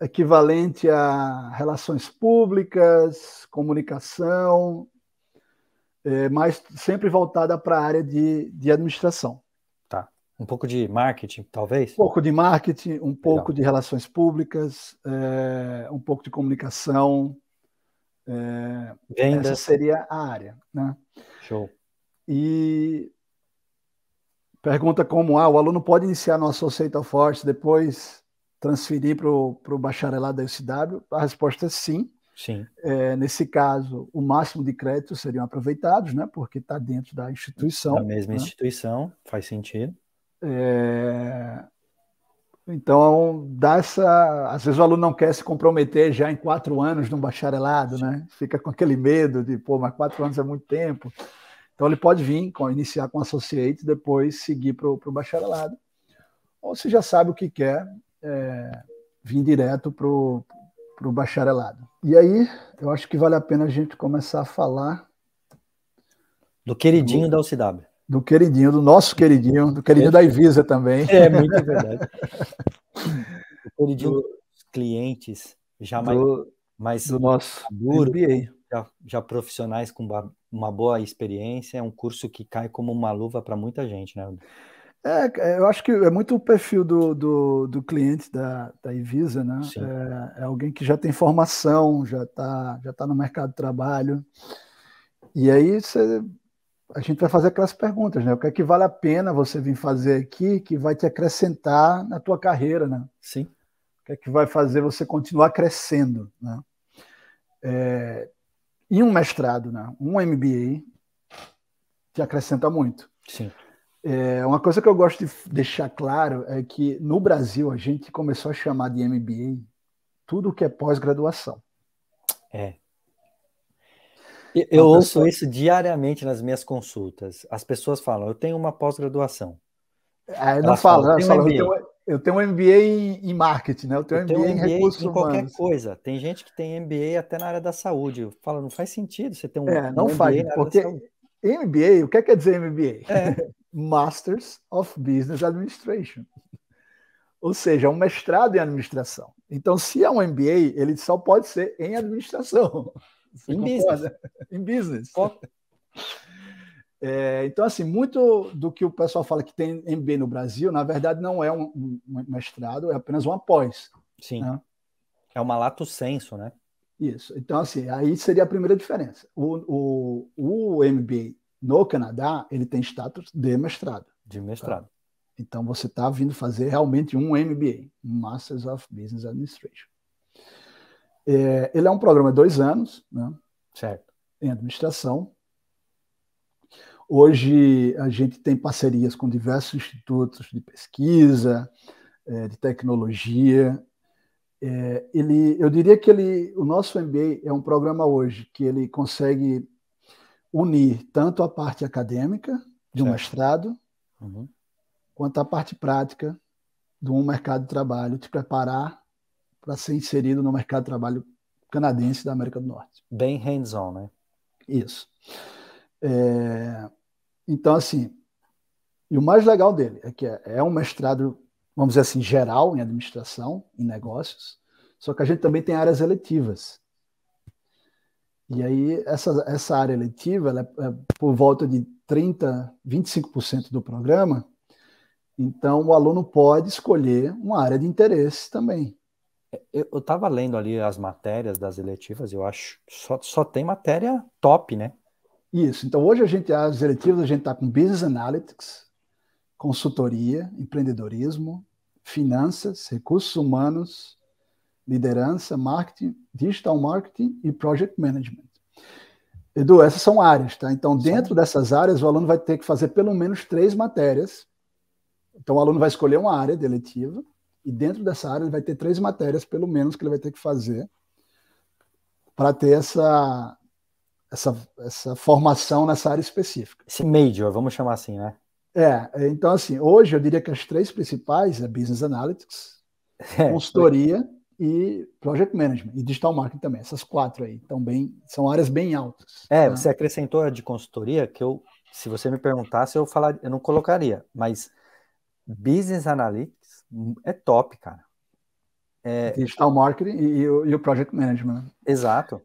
Speaker 2: equivalente a relações públicas, comunicação, é, mas sempre voltada para a área de, de administração. Tá.
Speaker 1: Um pouco de marketing,
Speaker 2: talvez? Um pouco de marketing, um pouco Legal. de relações públicas, é, um pouco de comunicação, é, Vendas. Essa seria a área. Né? Show. E pergunta como ah, o aluno pode iniciar no Associate of Force depois transferir para o bacharelado da UCW? A
Speaker 1: resposta é sim. Sim.
Speaker 2: É, nesse caso, o máximo de créditos seriam aproveitados, né? Porque está dentro
Speaker 1: da instituição. Da mesma né? instituição, faz sentido.
Speaker 2: É, então, dá essa. Às vezes o aluno não quer se comprometer já em quatro anos no bacharelado, né? Fica com aquele medo de, pô, mas quatro anos é muito tempo. Então, ele pode vir, com, iniciar com associate, depois seguir para o bacharelado. Ou se já sabe o que quer, é, vir direto para o bacharelado. E aí, eu acho que vale a pena a gente começar a falar. Do queridinho do... da UCW do queridinho, do nosso queridinho, do queridinho é, da Ivisa também. É, muito verdade.
Speaker 1: o queridinho dos clientes, já mais, do, mais do nosso maduro, já, já, profissionais com uma boa experiência, é um curso que cai como uma luva para muita gente, né? É, eu acho que é
Speaker 2: muito o perfil do, do, do cliente da, da Ivisa, né? É, é, alguém que já tem formação, já está já tá no mercado de trabalho. E aí você a gente vai fazer aquelas perguntas, né? O que é que vale a pena você vir fazer aqui que vai te acrescentar na tua carreira, né? Sim. O que é que vai fazer você continuar crescendo, né? É, e um mestrado, né? Um MBA te acrescenta muito. Sim. É, uma coisa que eu gosto de deixar claro é que no Brasil a gente começou a chamar de MBA tudo que é pós-graduação.
Speaker 1: É, eu, pessoa... ouço isso diariamente nas minhas consultas. As pessoas falam, eu tenho uma pós-graduação. Ah, não fala, eu, falo,
Speaker 2: eu tenho um MBA em, em
Speaker 1: marketing, né? Eu tenho, eu MBA, tenho MBA, em recursos em qualquer coisa. Tem gente que tem MBA até na área da saúde. Fala, não faz sentido você ter um é, não MBA faz, porque
Speaker 2: MBA, o que é quer é dizer MBA? É. Masters of Business Administration. Ou seja, um mestrado em administração. Então, se é um MBA, ele só pode ser em administração em business. em business. É, então, assim, muito do que o pessoal fala que tem MBA no Brasil, na verdade, não é um, um mestrado, é apenas um após. Sim. Né? É uma lato senso, né? Isso. Então, assim, aí seria a primeira diferença. O, o, o MBA no Canadá, ele tem status de mestrado. De mestrado. Tá? Então, você está vindo fazer realmente um MBA, Masters of Business Administration. É, ele é um programa de dois anos, né? certo? Em administração. Hoje a gente tem parcerias com diversos institutos de pesquisa, é, de tecnologia. É, ele, eu diria que ele, o nosso MBA é um programa hoje que ele consegue unir tanto a parte acadêmica de um certo. mestrado, uhum. quanto a parte prática de um mercado de trabalho, te preparar para ser inserido no mercado de trabalho canadense da América do Norte.
Speaker 1: Bem hands-on, né? Isso.
Speaker 2: É, então, assim, e o mais legal dele é que é, é um mestrado, vamos dizer assim, geral em administração, em negócios, só que a gente também tem áreas eletivas. E aí, essa, essa área eletiva, ela é, é por volta de 30, 25% do programa, então o aluno pode escolher uma área de interesse também.
Speaker 1: Eu, estava tava lendo ali as matérias das eletivas, eu acho só, só tem matéria top, né? Isso. Então, hoje
Speaker 2: a gente, as eletivas, a gente está com Business Analytics, consultoria, empreendedorismo, finanças, recursos humanos, liderança, marketing, digital marketing e project management. Edu, essas são áreas, tá? Então, dentro dessas áreas, o aluno vai ter que fazer pelo menos três matérias. Então, o aluno vai escolher uma área deletiva e dentro dessa área, ele vai ter três matérias, pelo menos, que ele vai ter que fazer para ter essa, essa, essa formação nessa área
Speaker 1: específica. Esse major, vamos chamar assim, né?
Speaker 2: É, então assim, hoje eu diria que as três principais é Business Analytics, é, consultoria e Project Management, e Digital Marketing também. Essas quatro aí estão bem,
Speaker 1: são áreas bem altas. É, né? você acrescentou a de consultoria, que eu, se você me perguntasse, eu, falar, eu não colocaria, mas Business Analytics é top, cara. É... Digital marketing e, o, e o project management. Exato.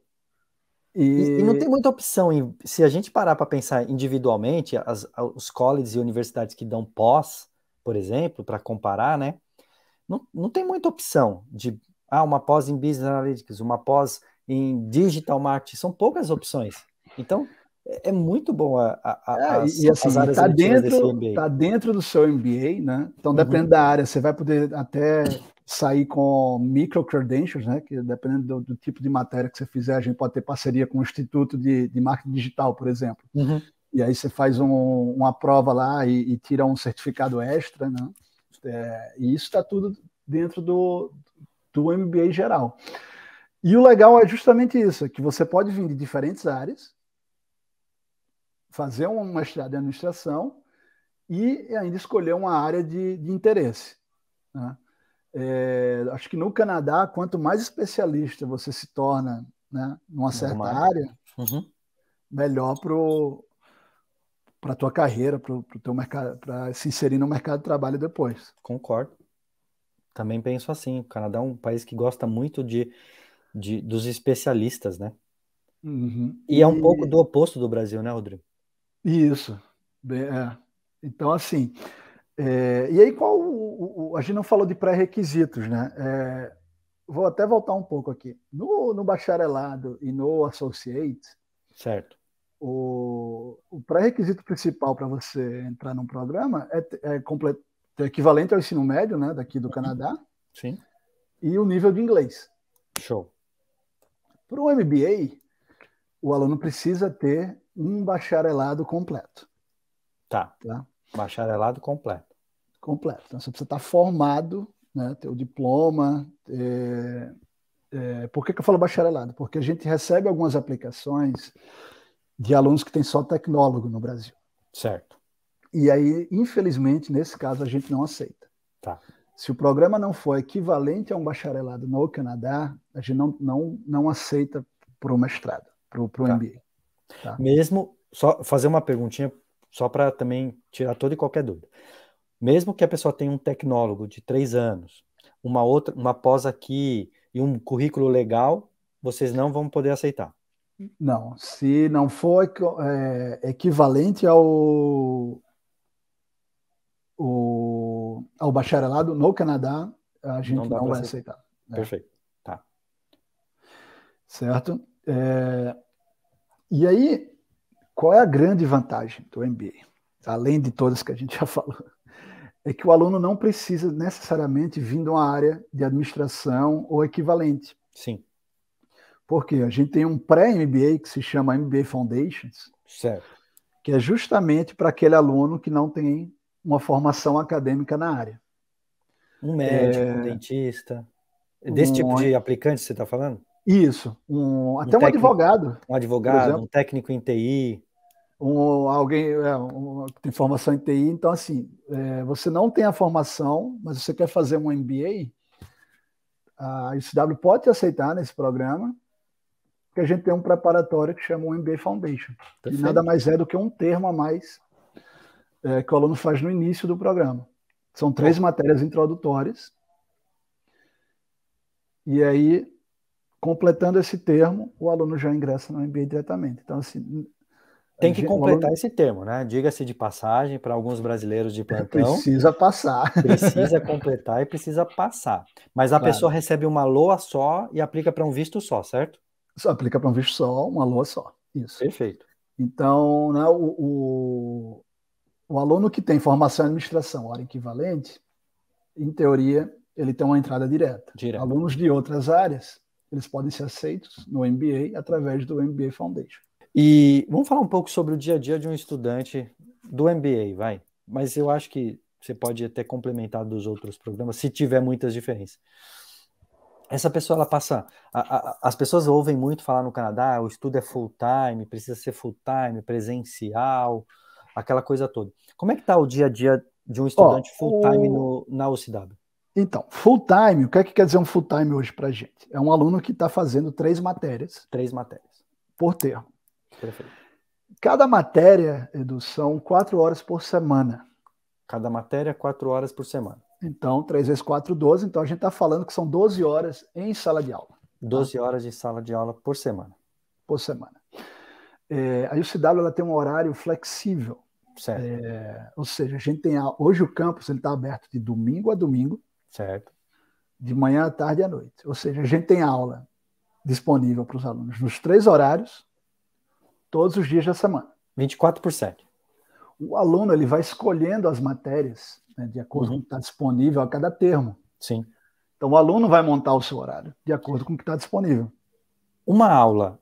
Speaker 1: E... E, e... não tem muita opção. Em, se a gente parar para pensar individualmente, as, os colleges e universidades que dão pós, por exemplo, para comparar, né? Não, não tem muita opção de ah, uma pós em Business Analytics, uma pós em Digital Marketing. São poucas opções. Então, é, é muito bom a, a, a é, e, assim, áreas tá dentro, MBA. Tá dentro do seu MBA, né? Então, uhum. dependendo
Speaker 2: da área, você vai poder até sair com micro credentials, né? Que dependendo do, do, tipo de matéria que você fizer, a gente pode ter parceria com o Instituto de, de Marketing Digital, por exemplo. Uhum. E aí você faz um, uma prova lá e, e, tira um certificado extra, né? É, e isso está tudo dentro do, do MBA geral. E o legal é justamente isso, é que você pode vir de diferentes áreas, fazer um mestrado em administração e ainda escolher uma área de, de interesse. Né? É, acho que no Canadá, quanto mais especialista você se torna né, numa certa Normal. área, uhum. melhor
Speaker 1: para a tua carreira, para se inserir no mercado de trabalho depois. Concordo. Também penso assim. O Canadá é um país que gosta muito de, de dos especialistas, né? Uhum. E é um pouco do oposto do Brasil, né, Rodrigo?
Speaker 2: Isso. É. Então, assim. É, e aí, qual. O, o, a gente não falou de pré-requisitos, né? É, vou até voltar um pouco aqui. No, no bacharelado e no associate. Certo. O, o pré-requisito principal para você entrar num programa é, é, completo é equivalente ao ensino médio, né? Daqui do Canadá. Sim. E o nível de inglês.
Speaker 1: Show. Para
Speaker 2: o MBA, o aluno precisa ter um bacharelado completo.
Speaker 1: Tá. tá? Bacharelado completo.
Speaker 2: Completo. Então você precisa estar formado, né? ter o diploma. É... É... por que, que eu falo bacharelado? Porque a gente recebe algumas aplicações de alunos que têm só tecnólogo no Brasil. Certo. E aí, infelizmente, nesse caso, a gente não aceita. Tá. Se o programa não for equivalente a um bacharelado no Canadá, a gente não, não,
Speaker 1: não aceita para o mestrado, para o tá. MBA. Tá. Mesmo, só fazer uma perguntinha, só para também tirar toda e qualquer dúvida. Mesmo que a pessoa tenha um tecnólogo de três anos, uma outra, uma pós aqui e um currículo legal, vocês não vão poder aceitar.
Speaker 2: Não, se não for é, equivalente ao, o, ao bacharelado no Canadá, a gente não, não vai aceitar.
Speaker 1: aceitar né? Perfeito.
Speaker 2: Tá. Certo? É, e aí, qual é a grande vantagem do MBA? Além de todas que a gente já falou, é que o aluno não precisa necessariamente vir de uma área de administração ou equivalente. Sim. Porque a gente tem um pré-MBA que se chama MBA Foundations, certo. que é justamente para aquele aluno que não tem uma formação acadêmica na área.
Speaker 1: Um médico, é... um dentista.
Speaker 2: É desse um... tipo de
Speaker 1: aplicante que você está falando?
Speaker 2: Isso. Um, até um, um técnico, advogado.
Speaker 1: Um advogado, um técnico em TI. Um,
Speaker 2: alguém é, um, tem formação em TI. Então, assim, é, você não tem a formação, mas você quer fazer um MBA, a UCW pode te aceitar nesse programa, porque a gente tem um preparatório que chama o MBA Foundation. Perfeito. E nada mais é do que um termo a mais é, que o aluno faz no início do programa. São três matérias introdutórias. E aí completando esse termo, o aluno já ingressa no MBA diretamente. Então, assim. Tem que completar aluno...
Speaker 1: esse termo, né? Diga-se de passagem para alguns brasileiros de plantão. Precisa passar. Precisa completar e precisa passar. Mas a claro. pessoa recebe uma LOA só e aplica para um visto só, certo? Só aplica para um visto só, uma LOA só. Isso. Perfeito. Então, né, o,
Speaker 2: o, o aluno que tem formação em administração, hora equivalente, em teoria, ele tem uma entrada direta. direta. Alunos de outras áreas eles podem ser aceitos no MBA através do MBA Foundation.
Speaker 1: E vamos falar um pouco sobre o dia a dia de um estudante do MBA, vai. Mas eu acho que você pode até complementar dos outros programas, se tiver muitas diferenças. Essa pessoa, ela passa. A, a, as pessoas ouvem muito falar no Canadá: ah, o estudo é full time, precisa ser full time, presencial, aquela coisa toda. Como é que está o dia a dia de um estudante oh, full time o... no, na UCW? Então, full time, o que é que quer dizer um full time hoje para gente? É um aluno que está fazendo
Speaker 2: três matérias. Três matérias. Por termo. Perfeito. Cada matéria, Edu, são quatro horas por semana. Cada matéria, quatro horas por semana. Então, três vezes quatro, 12. Então, a gente está falando que são 12 horas em sala de aula. 12 tá? horas de sala de aula por semana. Por semana. É, a UCW ela tem um horário flexível. Certo. É, ou seja, a gente tem. A, hoje o campus está aberto de domingo a domingo, certo? De manhã à tarde e à noite. Ou seja, a gente tem aula disponível para os alunos nos três horários, todos os dias da semana. 24 por 7. O aluno ele vai escolhendo as matérias né, de acordo uhum. com o uhum. que está disponível a cada termo. Sim. Então o aluno vai montar o seu horário de acordo com o que está disponível.
Speaker 1: Uma aula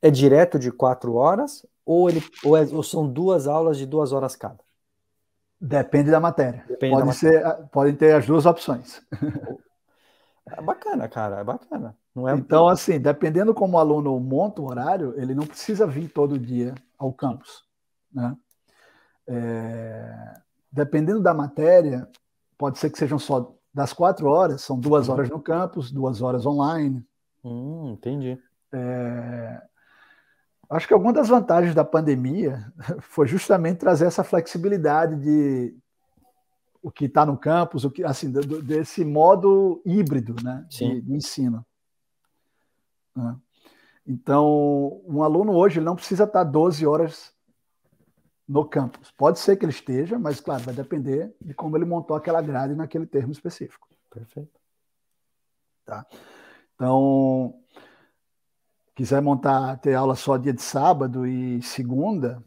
Speaker 1: é direto de quatro horas ou, ele, ou, é, ou são duas aulas de duas horas cada?
Speaker 2: Depende da matéria.
Speaker 1: Depende pode da ser, matéria. Ah, podem ter as duas opções. É bacana, cara, é bacana. Não é...
Speaker 2: Então, assim, dependendo como o aluno monta o horário, ele não precisa vir todo dia ao campus. Né? É... Dependendo da matéria, pode ser que sejam só das quatro horas, são duas horas no campus, duas horas online. Hum, entendi. É... Acho que alguma das vantagens da pandemia foi justamente trazer essa flexibilidade de o que está no campus, o que assim do, desse modo híbrido, né, de, de, ensino. Né? Então, um aluno hoje não precisa tá estar 12 horas no campus. Pode ser que ele esteja, mas claro, vai depender de como ele montou aquela grade naquele termo específico. Perfeito. Tá. Então, quiser montar, ter aula só dia de sábado e segunda,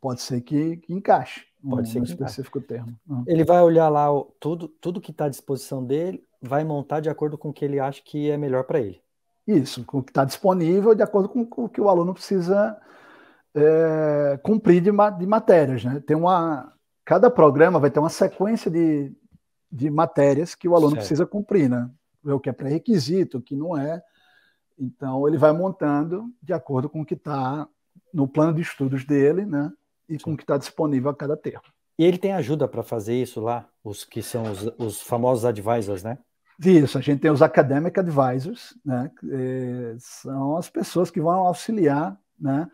Speaker 2: pode ser
Speaker 1: que, que encaixe.
Speaker 2: Pode um, ser um específico
Speaker 1: termo. Ele vai olhar lá o, tudo, tudo que está à disposição dele, vai montar de acordo com o que ele acha que é melhor para ele.
Speaker 2: Isso, com o que está disponível, de acordo com, com o que o aluno precisa é, cumprir de, de matérias. Né? Tem uma, cada programa vai ter uma sequência de, de matérias que o aluno certo. precisa cumprir, né? O que é pré-requisito, o que não é. Então, ele vai montando de acordo com o que está no plano de estudos dele, né? E com o que está disponível a cada termo.
Speaker 1: E ele tem ajuda para fazer isso lá, os que são os, os, famosos advisors, né?
Speaker 2: Isso, a gente tem os academic advisors, né? Eh, são as pessoas que vão auxiliar, né?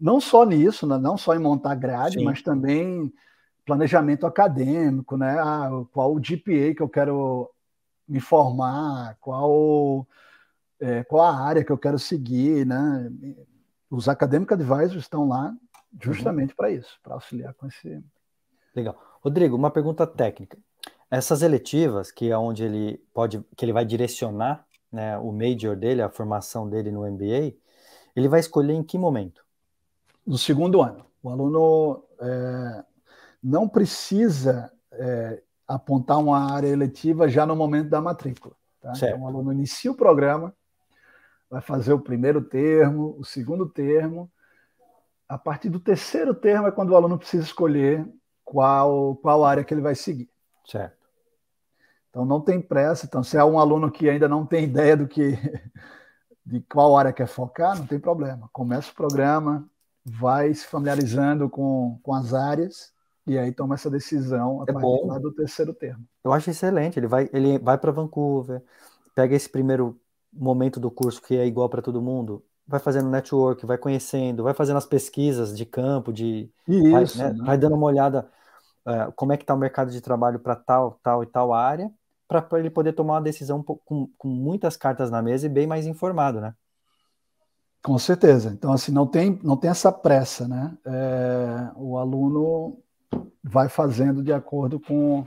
Speaker 2: Não só nisso, né? não só em montar grade, Sim. mas também planejamento acadêmico, né? Ah, qual o GPA que eu quero me formar, qual é, qual a área que eu quero seguir, né? Os acadêmicos advisors estão lá justamente uhum. para isso, para auxiliar com esse.
Speaker 1: Legal. Rodrigo, uma pergunta técnica. Essas eletivas, que é onde ele pode, que ele vai direcionar né, o major dele, a formação dele no MBA, ele vai escolher em que momento? No segundo ano. O aluno é, não precisa é, apontar
Speaker 2: uma área eletiva já no momento da matrícula. Tá? Então, o aluno inicia o programa, vai fazer o primeiro termo, o segundo termo. A partir do terceiro termo é quando o aluno precisa escolher qual, qual área que ele vai seguir. Certo. Então não tem pressa. Então, se é um aluno que ainda não tem ideia do que de qual área quer focar, não tem problema. Começa o programa, vai se familiarizando com, com as áreas e aí toma essa decisão a é partir do terceiro termo.
Speaker 1: Eu acho excelente. Ele vai, ele vai para Vancouver, pega esse primeiro momento do curso que é igual para todo mundo, vai fazendo network, vai conhecendo, vai fazendo as pesquisas de campo, de Isso, vai, né, né? vai, dando uma olhada uh, como é que está o mercado de trabalho para tal, tal e tal área, para ele poder tomar uma decisão com, com muitas cartas na mesa e bem mais informado, né?
Speaker 2: Com certeza. Então, assim, não tem, não tem essa pressa, né? É, o aluno vai fazendo de acordo com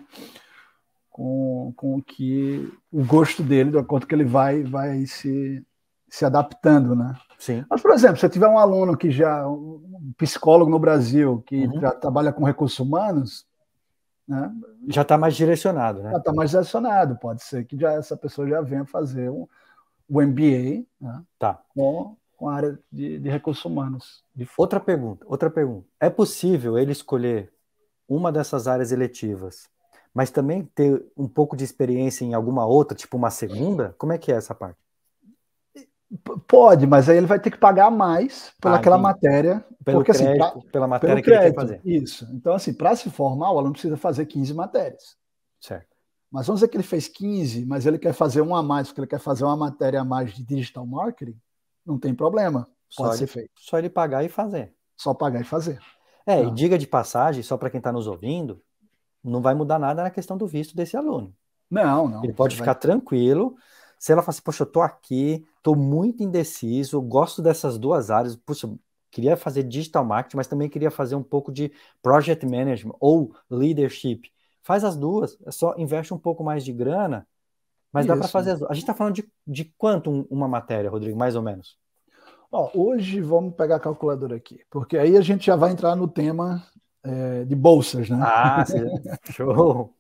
Speaker 2: com, com o que o gosto dele, do acordo que ele vai, vai se, se adaptando, né? Sim. Mas, por exemplo, se eu tiver um aluno que já, um psicólogo no Brasil, que uhum. trabalha com recursos humanos,
Speaker 1: né? Já está mais direcionado,
Speaker 2: né? Já está mais direcionado, pode ser que já essa pessoa já venha fazer um, o MBA né?
Speaker 1: tá. com, com a área de, de recursos humanos. Outra pergunta, outra pergunta. É possível ele escolher uma dessas áreas eletivas mas também ter um pouco de experiência em alguma outra, tipo uma segunda? Como é que é essa parte?
Speaker 2: Pode, mas aí ele vai ter que pagar mais pelaquela ah, matéria. Pelo porque, crédito, assim, pra, pela matéria pelo que crédito, ele tem que fazer. Isso. Então, assim, para se formar, o aluno precisa fazer 15 matérias. Certo. Mas vamos dizer que ele fez 15, mas ele quer fazer uma a mais, porque ele quer fazer uma matéria a mais de digital
Speaker 1: marketing, não tem problema. Pode só ser ele, feito. Só ele pagar e fazer. Só pagar e fazer. É, ah. e diga de passagem, só para quem está nos ouvindo, não vai mudar nada na questão do visto desse aluno. Não, não. Ele pode ficar vai... tranquilo. Se ela falar assim, poxa, eu tô aqui, tô muito indeciso, gosto dessas duas áreas, poxa, queria fazer digital marketing, mas também queria fazer um pouco de project management ou leadership. Faz as duas, é só investe um pouco mais de grana, mas Isso. dá para fazer as duas. A gente está falando de, de quanto um, uma matéria, Rodrigo, mais ou menos?
Speaker 2: Ó, hoje vamos pegar a calculadora aqui,
Speaker 1: porque aí a gente já vai entrar
Speaker 2: no tema é, de bolsas, né? Ah, show!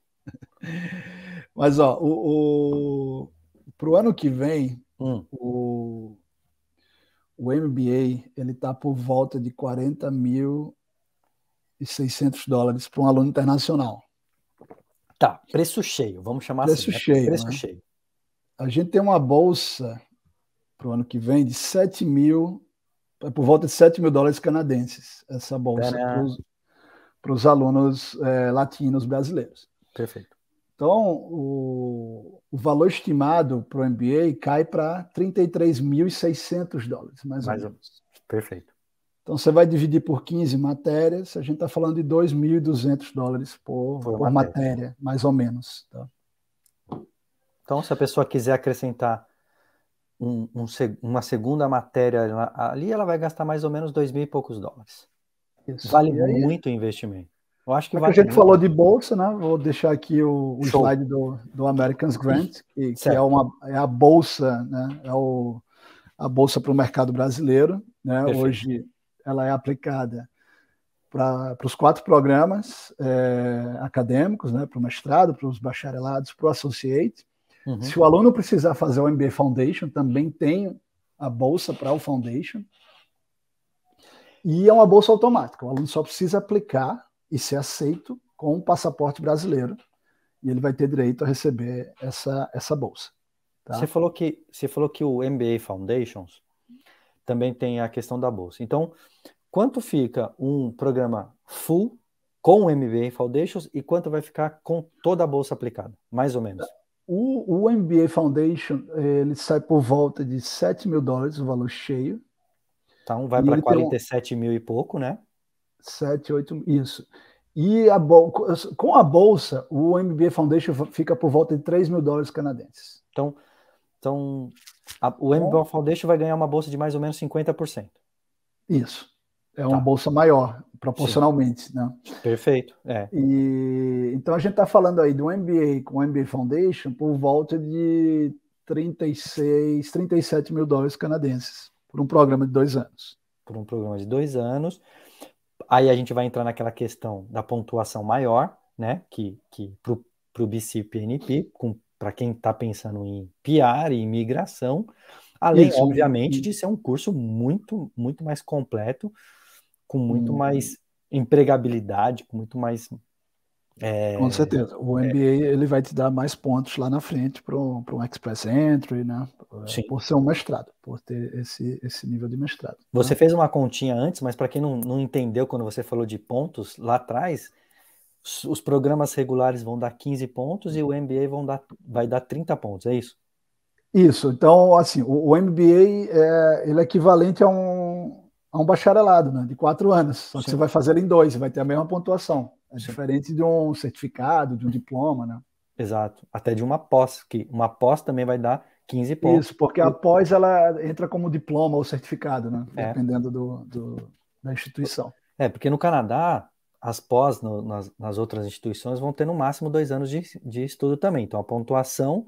Speaker 2: Mas, ó, o, o, pro ano que vem, hum. o, o MBA, ele tá por volta de 40 mil e 600 dólares para um aluno internacional. Tá, preço cheio, vamos chamar preço assim. Né? Cheio, né? Preço né? cheio. A gente tem uma bolsa para o ano que vem de 7 mil, é por volta de 7 mil dólares canadenses, essa bolsa para os alunos é, latinos brasileiros. Perfeito. Então, o, o valor estimado para o MBA cai para 33.600 dólares, mais, mais ou menos. Perfeito. Então, você vai dividir por 15 matérias, a gente está falando de 2.200 dólares por, por, por matéria. matéria. mais ou menos.
Speaker 1: Tá? Então, se a pessoa quiser acrescentar um, um, uma segunda matéria ali, ela vai gastar mais ou menos dois mil e poucos dólares. Isso. Vale aí, muito o investimento. Eu acho que, vale é que a gente muito. falou de
Speaker 2: bolsa, né? Vou deixar aqui o, o slide do, do Americans Grant, que, que é, uma, é a bolsa, né? É o, a bolsa para o mercado brasileiro. Né? Perfeito. Hoje ela é aplicada para os quatro programas é, acadêmicos, né? para o mestrado, para os bacharelados, para o associate. Uhum. Se o aluno precisar fazer o MBA Foundation, também tem a bolsa para o Foundation. E é uma bolsa automática. O aluno só precisa aplicar e ser aceito com o um passaporte brasileiro e ele vai ter direito a receber essa, essa bolsa.
Speaker 1: Tá? Você, falou que, você falou que o MBA Foundations também tem a questão da bolsa. Então, quanto fica um programa full com o MBA Foundations e quanto vai ficar com toda a bolsa aplicada, mais ou menos?
Speaker 2: O, o MBA Foundation ele sai por volta de 7 mil dólares, o valor cheio,
Speaker 1: então vai para 47 um... mil e pouco, né?
Speaker 2: 7, 8, isso. E a bol... com a bolsa, o MBA Foundation
Speaker 1: fica por volta de 3 mil dólares canadenses. Então, então a, o MBA então Foundation vai ganhar uma bolsa de mais ou menos 50%. Isso. É uma tá. bolsa maior,
Speaker 2: proporcionalmente.
Speaker 1: Né? Perfeito. É.
Speaker 2: E, então a gente está falando aí do MBA com o MBA Foundation por volta de 36, 37 mil dólares
Speaker 1: canadenses. Por um programa de dois anos. Por um programa de dois anos. Aí a gente vai entrar naquela questão da pontuação maior, né? Que, que para o BC PNP, para quem está pensando em PR e imigração, além, Isso. obviamente, de ser um curso muito, muito mais completo, com muito hum. mais empregabilidade, com muito mais é... Com certeza. O MBA é... ele vai te
Speaker 2: dar mais pontos lá na frente para um Express Entry, né? É, Sim. Por ser um mestrado, por
Speaker 1: ter esse, esse nível de mestrado. Né? Você né? fez uma continha antes, mas para quem não, não entendeu quando você falou de pontos, lá atrás, os programas regulares vão dar 15 pontos e o MBA vão dar, vai dar 30 pontos, é isso?
Speaker 2: Isso. Então, assim, o, o MBA é, ele é equivalente a um, a um bacharelado, né, de quatro anos. Só que Sim. você vai fazer em dois, vai ter a mesma pontuação. É diferente de um certificado, de um diploma, né?
Speaker 1: Exato. Até de uma pós, que uma pós também vai dar 15 pontos. Isso, porque a
Speaker 2: pós ela entra como
Speaker 1: diploma ou certificado, né? É. Dependendo
Speaker 2: do, do, da instituição.
Speaker 1: É, porque no Canadá, as pós no, nas, nas, outras instituições vão ter no máximo dois anos de, de estudo também. Então a pontuação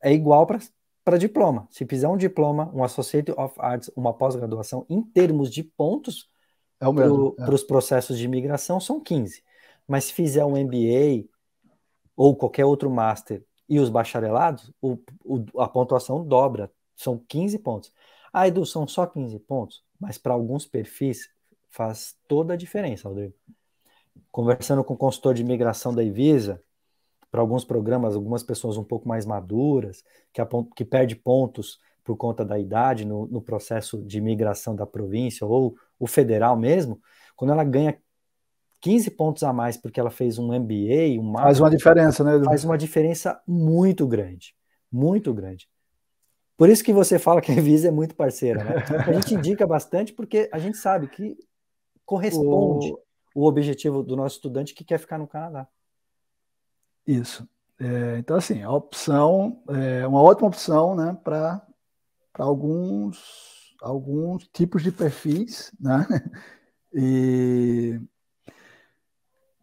Speaker 1: é igual para para diploma. Se fizer um diploma, um Associate of Arts, uma pós-graduação, em termos de pontos é para os é. processos de imigração, são 15. Mas se fizer um MBA ou qualquer outro Master e os bacharelados, o, o, a pontuação dobra, são 15 pontos. Ah, Edu, são só 15 pontos, mas para alguns perfis faz toda a diferença, Rodrigo. Conversando com o consultor de imigração da Ivisa, para alguns programas, algumas pessoas um pouco mais maduras, que, que perde pontos por conta da idade no, no, processo de migração da província ou o federal mesmo, quando ela ganha 15 pontos a mais porque ela fez um MBA, um faz uma diferença, né? Edu? Faz uma diferença muito grande, muito grande. Por isso que você fala que a Visa é muito parceira, né? A gente indica bastante porque a gente sabe que corresponde o, o objetivo do nosso estudante que quer ficar no Canadá. Isso. É,
Speaker 2: então, assim, a opção é uma ótima opção né, para alguns, alguns tipos de perfis. Né? E o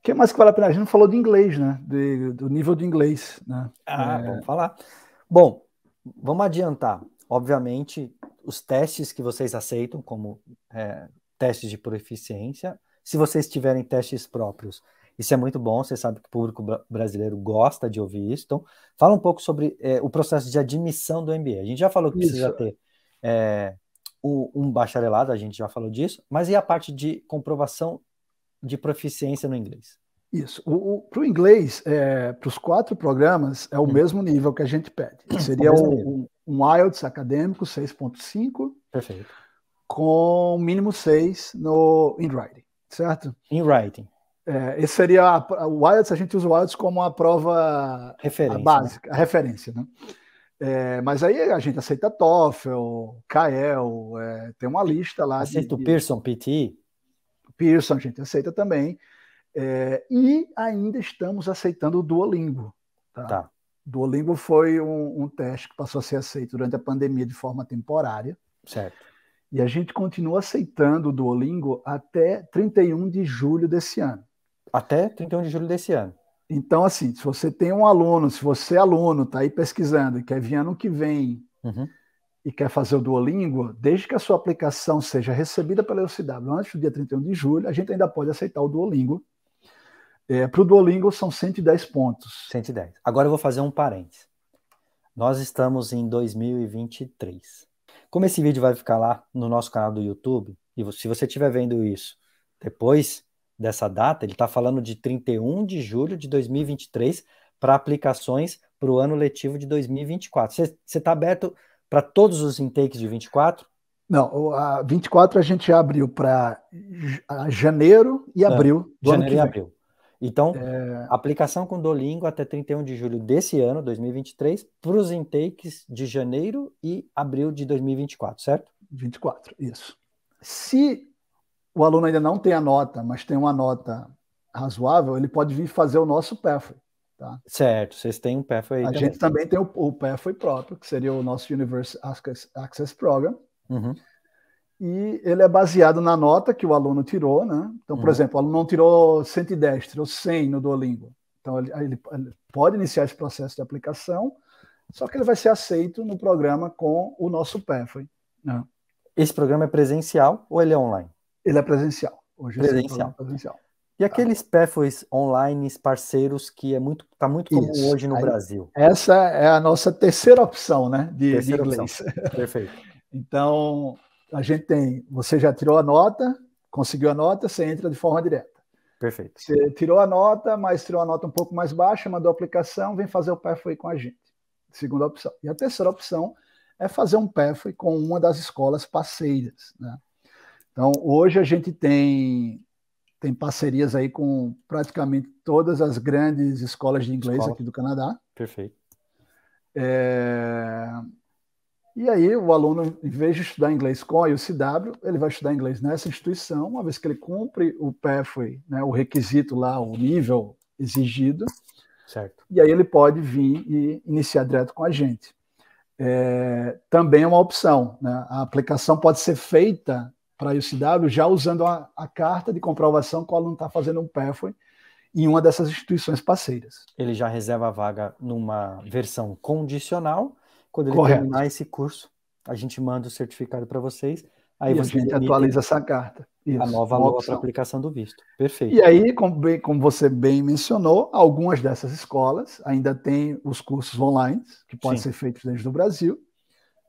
Speaker 2: que mais que vale a pena? A gente não falou de inglês, né? De, do nível de inglês. Né?
Speaker 1: Ah, é... vamos falar. Bom, vamos adiantar. Obviamente, os testes que vocês aceitam como é, testes de proficiência, se vocês tiverem testes próprios, isso é muito bom, você sabe que o público brasileiro gosta de ouvir isso. Então, fala um pouco sobre é, o processo de admissão do MBA. A gente já falou que isso. precisa ter é, um, um bacharelado, a gente já falou disso, mas e a parte de comprovação de proficiência no inglês?
Speaker 2: Isso. Para o inglês, é, para os quatro programas, é o hum. mesmo nível que a gente pede. É Seria um, um IELTS acadêmico 6.5. Perfeito. Com mínimo 6 no in writing, certo? In writing. É, esse seria a, a Wilds, a gente usa o Wilds como a prova referência, a né? básica, né? a referência, né? É, mas aí a gente aceita TOEFL, CAEL, é, tem uma lista lá. Aceita o Pearson, PT? Pearson a gente aceita também. É, e ainda estamos aceitando o Duolingo. Tá? Tá. Duolingo foi um, um, teste que passou a ser aceito durante a pandemia de forma temporária. Certo. E a gente continua aceitando o Duolingo até 31 de julho desse ano. Até 31 de julho desse ano. Então, assim, se você tem um aluno, se você é aluno, está aí pesquisando e quer vir ano que vem uhum. e quer fazer o Duolingo, desde que a sua aplicação seja recebida pela UCW antes do dia 31 de julho, a gente ainda pode
Speaker 1: aceitar o Duolingo. É, Para o Duolingo são 110 pontos. 110. Agora eu vou fazer um parênteses. Nós estamos em 2023. Como esse vídeo vai ficar lá no nosso canal do YouTube, e se você estiver vendo isso depois, dessa data, ele está falando de 31 de julho de 2023 para aplicações para o ano letivo de 2024. Você está aberto para todos os intakes de 24? Não, a 24 a gente abriu para janeiro e ah, abril. Não, janeiro e abril. Então, é... aplicação com Dolingo até 31 de julho desse ano, 2023, para os intakes de janeiro e abril de 2024, certo? 24, isso. Se o aluno ainda não tem a nota, mas tem
Speaker 2: uma nota razoável, ele pode vir fazer o nosso pathway.
Speaker 1: Tá? Certo, vocês têm um aí. A também. gente também
Speaker 2: tem o, o próprio, que seria o nosso Universe Access, Access Program. Uhum. E ele é baseado na nota que o aluno tirou, né? Então, por uhum. exemplo, o aluno não tirou 110, tirou 100 no Duolingo. Então, ele, ele, ele pode iniciar esse processo de aplicação, só que ele vai ser aceito no programa com o nosso pathway.
Speaker 1: Né? Esse programa é presencial ou ele é online? Ele é presencial. Hoje é presencial. É presencial. E aqueles tá. online parceiros que é muito, está muito comum Isso. hoje no Aí, Brasil. Essa é a nossa terceira opção, né? De, de inglês. Opção. Perfeito.
Speaker 2: então, a gente tem. Você já tirou a nota, conseguiu a nota, você entra de forma direta. Perfeito. Você tirou a nota, mas tirou a nota um pouco mais baixa, mandou a aplicação, vem fazer o pathway com a gente. Segunda opção. E a terceira opção é fazer um pathway com uma das escolas parceiras, né? Então, hoje a gente tem, tem parcerias aí com praticamente todas as grandes escolas de inglês Escola. aqui do Canadá. Perfeito. É... E aí, o aluno, em vez de estudar inglês com a UCW, ele vai estudar inglês nessa instituição, uma vez que ele cumpre o pathway, né, o requisito lá, o nível exigido. Certo. E aí ele pode vir e iniciar direto com a gente. É, também é uma opção. Né? A aplicação pode ser feita para a UCW, já usando a, a, carta de comprovação que o aluno está fazendo um PEFOI em uma dessas instituições
Speaker 1: parceiras. Ele já reserva a vaga numa versão condicional. Quando ele Correto. terminar esse curso, a gente manda o certificado para vocês. Aí e você a gente atualiza essa carta. Isso, a nova lua para aplicação do visto. Perfeito. E
Speaker 2: aí, como, bem, como, você bem mencionou, algumas dessas escolas ainda têm os cursos online, que podem Sim. ser feitos dentro do Brasil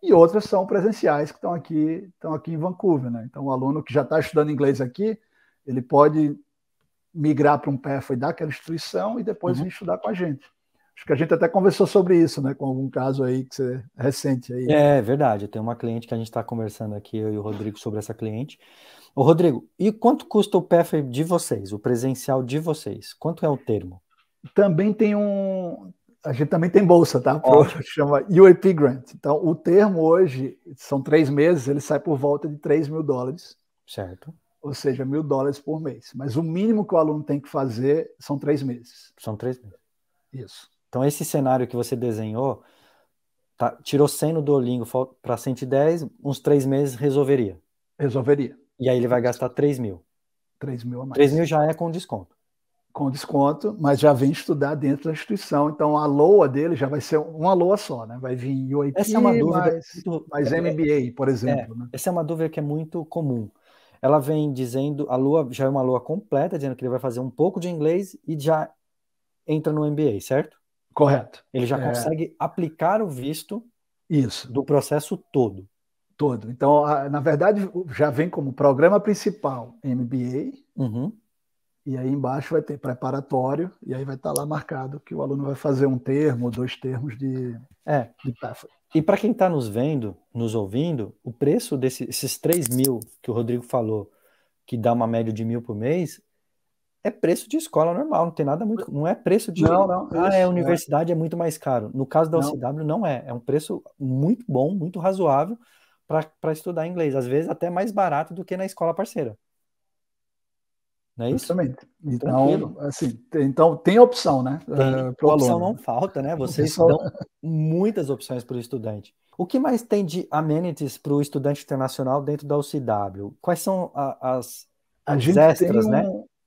Speaker 2: e outras são presenciais que estão aqui, estão aqui em Vancouver. Né? Então, o aluno que já está estudando inglês aqui, ele pode migrar para um pathway daquela instituição e depois uhum. estudar com a gente. Acho que a gente até conversou sobre isso, né? Com algum caso aí que você recente aí. É
Speaker 1: verdade. Tem uma cliente que a gente está conversando aqui, eu e o Rodrigo, sobre essa cliente. Ô, Rodrigo, e quanto custa o PEF de vocês, o presencial de vocês? Quanto é o termo? Também tem um, a gente
Speaker 2: também tem bolsa, tá? Pro, chama UAP Grant. Então, o termo hoje, são três meses, ele sai por volta de 3 mil dólares. Certo. Ou seja, mil dólares por mês. Mas o
Speaker 1: mínimo que o aluno tem que fazer são três meses. São três meses. Isso. Então, esse cenário que você desenhou, tá, tirou 100 no Duolingo para 110, uns três meses resolveria. Resolveria. E aí ele vai gastar 3 mil.
Speaker 2: 3 mil a mais. 3 mil
Speaker 1: já é com desconto com desconto, mas já vem
Speaker 2: estudar dentro da instituição. Então a LOA
Speaker 1: dele já vai ser uma LOA só, né? Vai vir UAP, essa é uma dúvida mais, muito... mais é, é, MBA, por é, exemplo. É, né? Essa é uma dúvida que é muito comum. Ela vem dizendo, a LOA já é uma LOA completa, dizendo que ele vai fazer um pouco de inglês e já entra no MBA, certo? Correto. Ele já é. consegue aplicar o visto Isso. do processo todo. Todo.
Speaker 2: Então, na verdade, já vem como programa principal MBA. Uhum e aí embaixo vai ter preparatório, e aí vai estar tá lá marcado que o aluno vai fazer um termo, dois termos de, é. de
Speaker 1: E para quem está nos vendo, nos ouvindo, o preço desses 3 mil que o Rodrigo falou, que dá uma média de mil por mês, é preço de escola normal, não tem nada muito. Não é preço de. Não, não. Ah, é, isso, é, universidade é. é. muito mais caro. No caso da UCW, não, não é. É um preço muito bom, muito razoável para estudar inglês. Às vezes até mais barato do que na escola parceira. Não é isso? Justamente. Então, Tranquilo. assim, então tem opção, né? Tem. Uh, opção aluno. não falta, né? Vocês pessoal... dão muitas opções para o estudante. O que mais tem de amenities para o estudante internacional dentro da UCW? Quais são a, as, a as extras, um... né?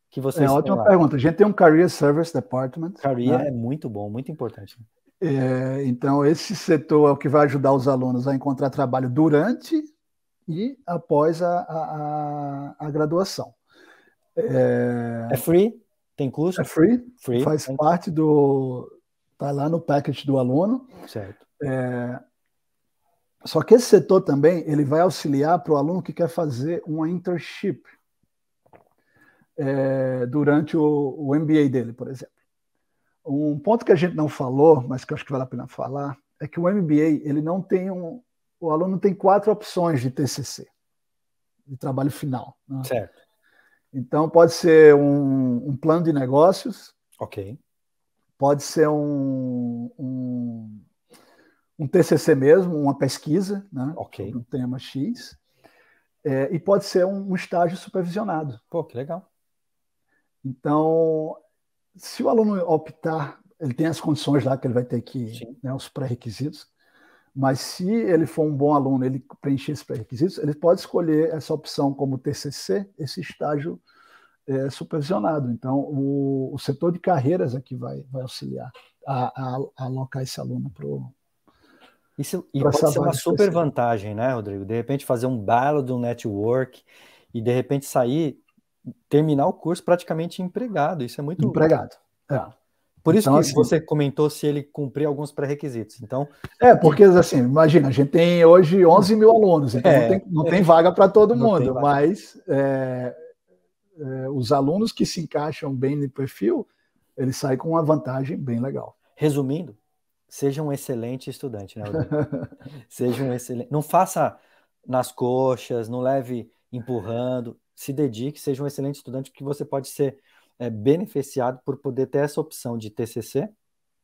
Speaker 1: Que é vocês é uma ótima lá? pergunta.
Speaker 2: A gente tem um Career Service Department. Career né? é muito bom, muito importante. É, então, esse setor é o que vai ajudar os alunos a encontrar trabalho durante e após a, a, a graduação. É, é free? Tem custo? É free, free. faz tem. parte do. Está lá no package do aluno. Certo. É, só que esse setor também ele vai auxiliar para o aluno que quer fazer uma internship é, durante o, o MBA dele, por exemplo. Um ponto que a gente não falou, mas que eu acho que vale a pena falar, é que o MBA ele não tem um, o aluno tem quatro opções de TCC, de trabalho final. Né? Certo. Então, pode ser um, um plano de negócios. Ok. Pode ser um, um, um TCC mesmo, uma pesquisa, né? Ok. Um tema X. É, e pode ser um, um estágio supervisionado. Pô, que legal. Então, se o aluno optar, ele tem as condições lá que ele vai ter que, né, os pré-requisitos, mas se ele for um bom aluno, ele preencher esses pré-requisitos, ele pode escolher essa opção como TCC, esse estágio é, supervisionado. Então, o, o, setor de carreiras aqui é vai, vai auxiliar a, a, a alocar esse aluno para o. Isso
Speaker 1: e pode ser uma super vantagem, né, Rodrigo? De repente fazer um belo do network e de repente sair, terminar o curso praticamente empregado. Isso é muito. Empregado. É. Por isso então, que assim, você comentou se ele cumprir alguns pré-requisitos. Então, é, porque assim, imagina, a gente tem hoje 11 mil alunos, então é, não, tem, não, tem, vaga para todo mundo,
Speaker 2: mas é, é, os alunos que
Speaker 1: se encaixam bem no perfil, eles saem com uma vantagem bem legal. Resumindo, seja um excelente estudante, né, Seja um excelente. Não faça nas coxas, não leve empurrando, se dedique, seja um excelente estudante, que você pode ser é, beneficiado por poder ter essa opção de TCC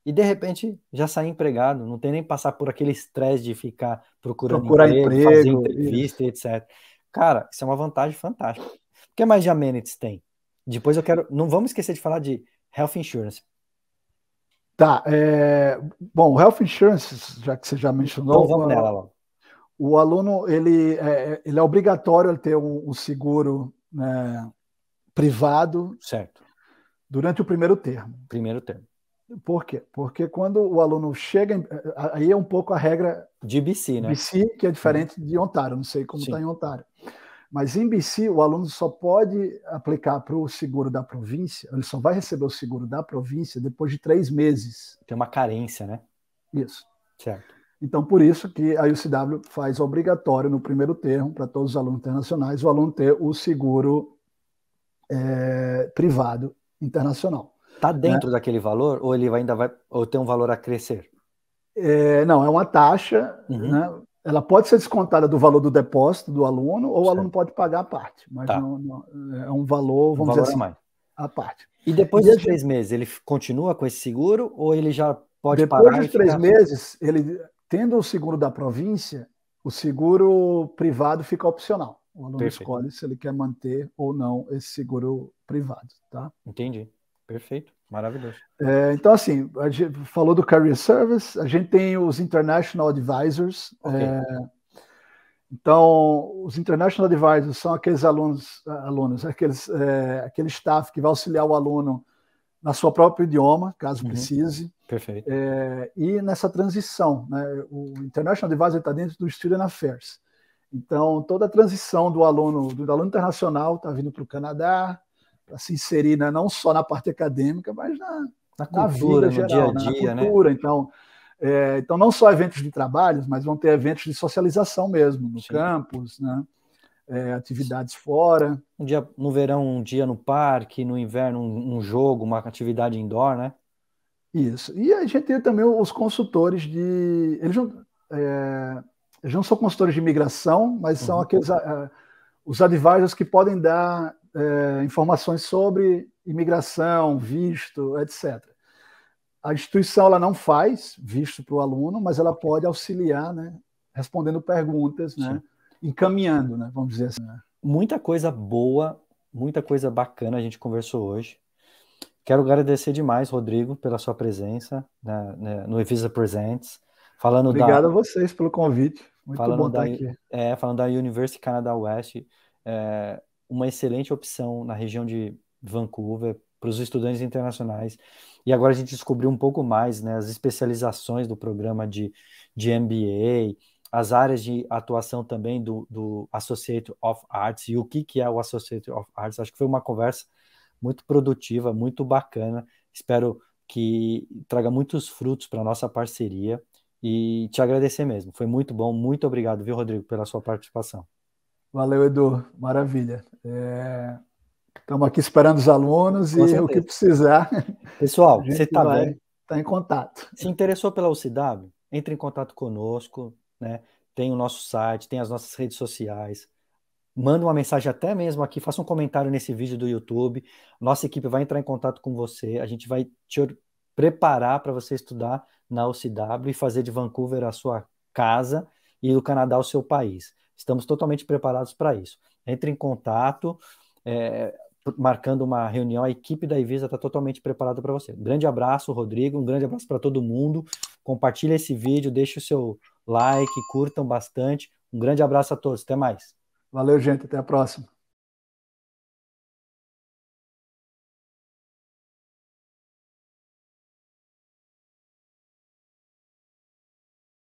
Speaker 1: e de repente já sair empregado, não tem nem passar por aquele estresse de ficar procurando Procurar emprego, emprego fazer entrevista, isso. etc. Cara, isso é uma vantagem fantástica. O que mais de amenities tem? Depois eu quero, não vamos esquecer de falar de health insurance. Tá, é... bom, health insurance, já que você já mencionou, então vamos nela, logo.
Speaker 2: o aluno ele é, ele é obrigatório ter um, um seguro né, privado. Certo. Durante o primeiro termo. Primeiro termo. Por quê? Porque quando o aluno chega, aí é um pouco a regra de BC, né? BC, que é diferente de Ontário, não sei como está em Ontário. Mas em BC, o aluno só pode aplicar para o seguro da província, ele só vai receber o seguro da província depois de três meses. Tem uma carência, né? Isso. Certo. Então, por isso que a UCW faz obrigatório no primeiro termo, para todos os alunos internacionais, o aluno ter o seguro é, privado internacional.
Speaker 1: Está né? dentro né? daquele valor ou ele ainda vai ou tem um valor a crescer?
Speaker 2: É, não, é uma taxa, uhum. né? ela pode ser descontada do valor do depósito do aluno ou certo. o aluno pode pagar a parte, mas tá. não, não, é um valor, vamos um valor dizer assim, a, a parte. E depois e dos três
Speaker 1: meses, ele continua com esse seguro ou ele já pode depois parar? Depois dos três meses,
Speaker 2: ele tendo o seguro da província, o seguro privado fica opcional. O aluno Perfeito. escolhe se ele quer manter ou não esse seguro privado,
Speaker 1: tá? Entendi. Perfeito. Maravilhoso.
Speaker 2: É, então, assim, a gente falou do Career Service, a gente tem os International Advisors. Okay. É, então, os International Advisors são aqueles alunos, alunos aqueles, é, aquele staff que vai auxiliar o aluno na sua própria idioma, caso uhum. precise. Perfeito. É, e nessa transição, né, o International Advisor está dentro do Student Affairs. Então, toda a transição do aluno, do aluno internacional, está vindo para o Canadá, para se inserir né, não só na parte acadêmica, mas na, na cultura, na geral, dia a né, dia, né? na cultura. Né? Então, é, então, não só eventos de trabalho, mas vão ter eventos de socialização mesmo, no Sim. campus,
Speaker 1: né? É, atividades fora. Um dia no verão, um dia no parque, no inverno, um, um jogo, uma atividade indoor, né? Isso. E a gente tem também os
Speaker 2: consultores de. Eles não, é, eles não são consultores de imigração, mas são uhum. aqueles uh, os advisors que podem dar uh, informações sobre imigração, visto, etc. A instituição ela não faz visto para o aluno, mas ela pode auxiliar, né, respondendo perguntas, né,
Speaker 1: encaminhando, né, vamos dizer assim. Né? Muita coisa boa, muita coisa bacana a gente conversou hoje. Quero agradecer demais, Rodrigo, pela sua presença né, né, no Evisa Presents. Falando Obrigado da... a vocês pelo convite. Muito falando da, é, falando da University Canada West, é, uma excelente opção na região de Vancouver para os estudantes internacionais. E agora a gente descobriu um pouco mais né, as especializações do programa de, de MBA, as áreas de atuação também do, do Associate of Arts e o que, que é o Associate of Arts. Acho que foi uma conversa muito produtiva, muito bacana. Espero que traga muitos frutos para a nossa parceria e te agradecer mesmo. Foi muito bom, muito obrigado, viu, Rodrigo, pela sua participação.
Speaker 2: Valeu, Edu, maravilha. É... Estamos aqui esperando os alunos Com e certeza. o que precisar. Pessoal, você está bem?
Speaker 1: Está em contato. Se interessou pela UCW, entre em contato conosco, né? Tem o nosso site, tem as nossas redes sociais. Manda uma mensagem até mesmo aqui, faça um comentário nesse vídeo do YouTube. Nossa equipe vai entrar em contato com você, a gente vai te preparar para você estudar na OCW e fazer de Vancouver a sua casa e do Canadá o seu país. Estamos totalmente preparados para isso. Entre em contato, é, marcando uma reunião, a equipe da Ivisa está totalmente preparada para você. Um grande abraço, Rodrigo, um grande abraço para todo mundo. Compartilhe esse vídeo, deixe o seu like, curtam bastante. Um grande abraço a todos, até mais. Valeu, gente, até a próxima.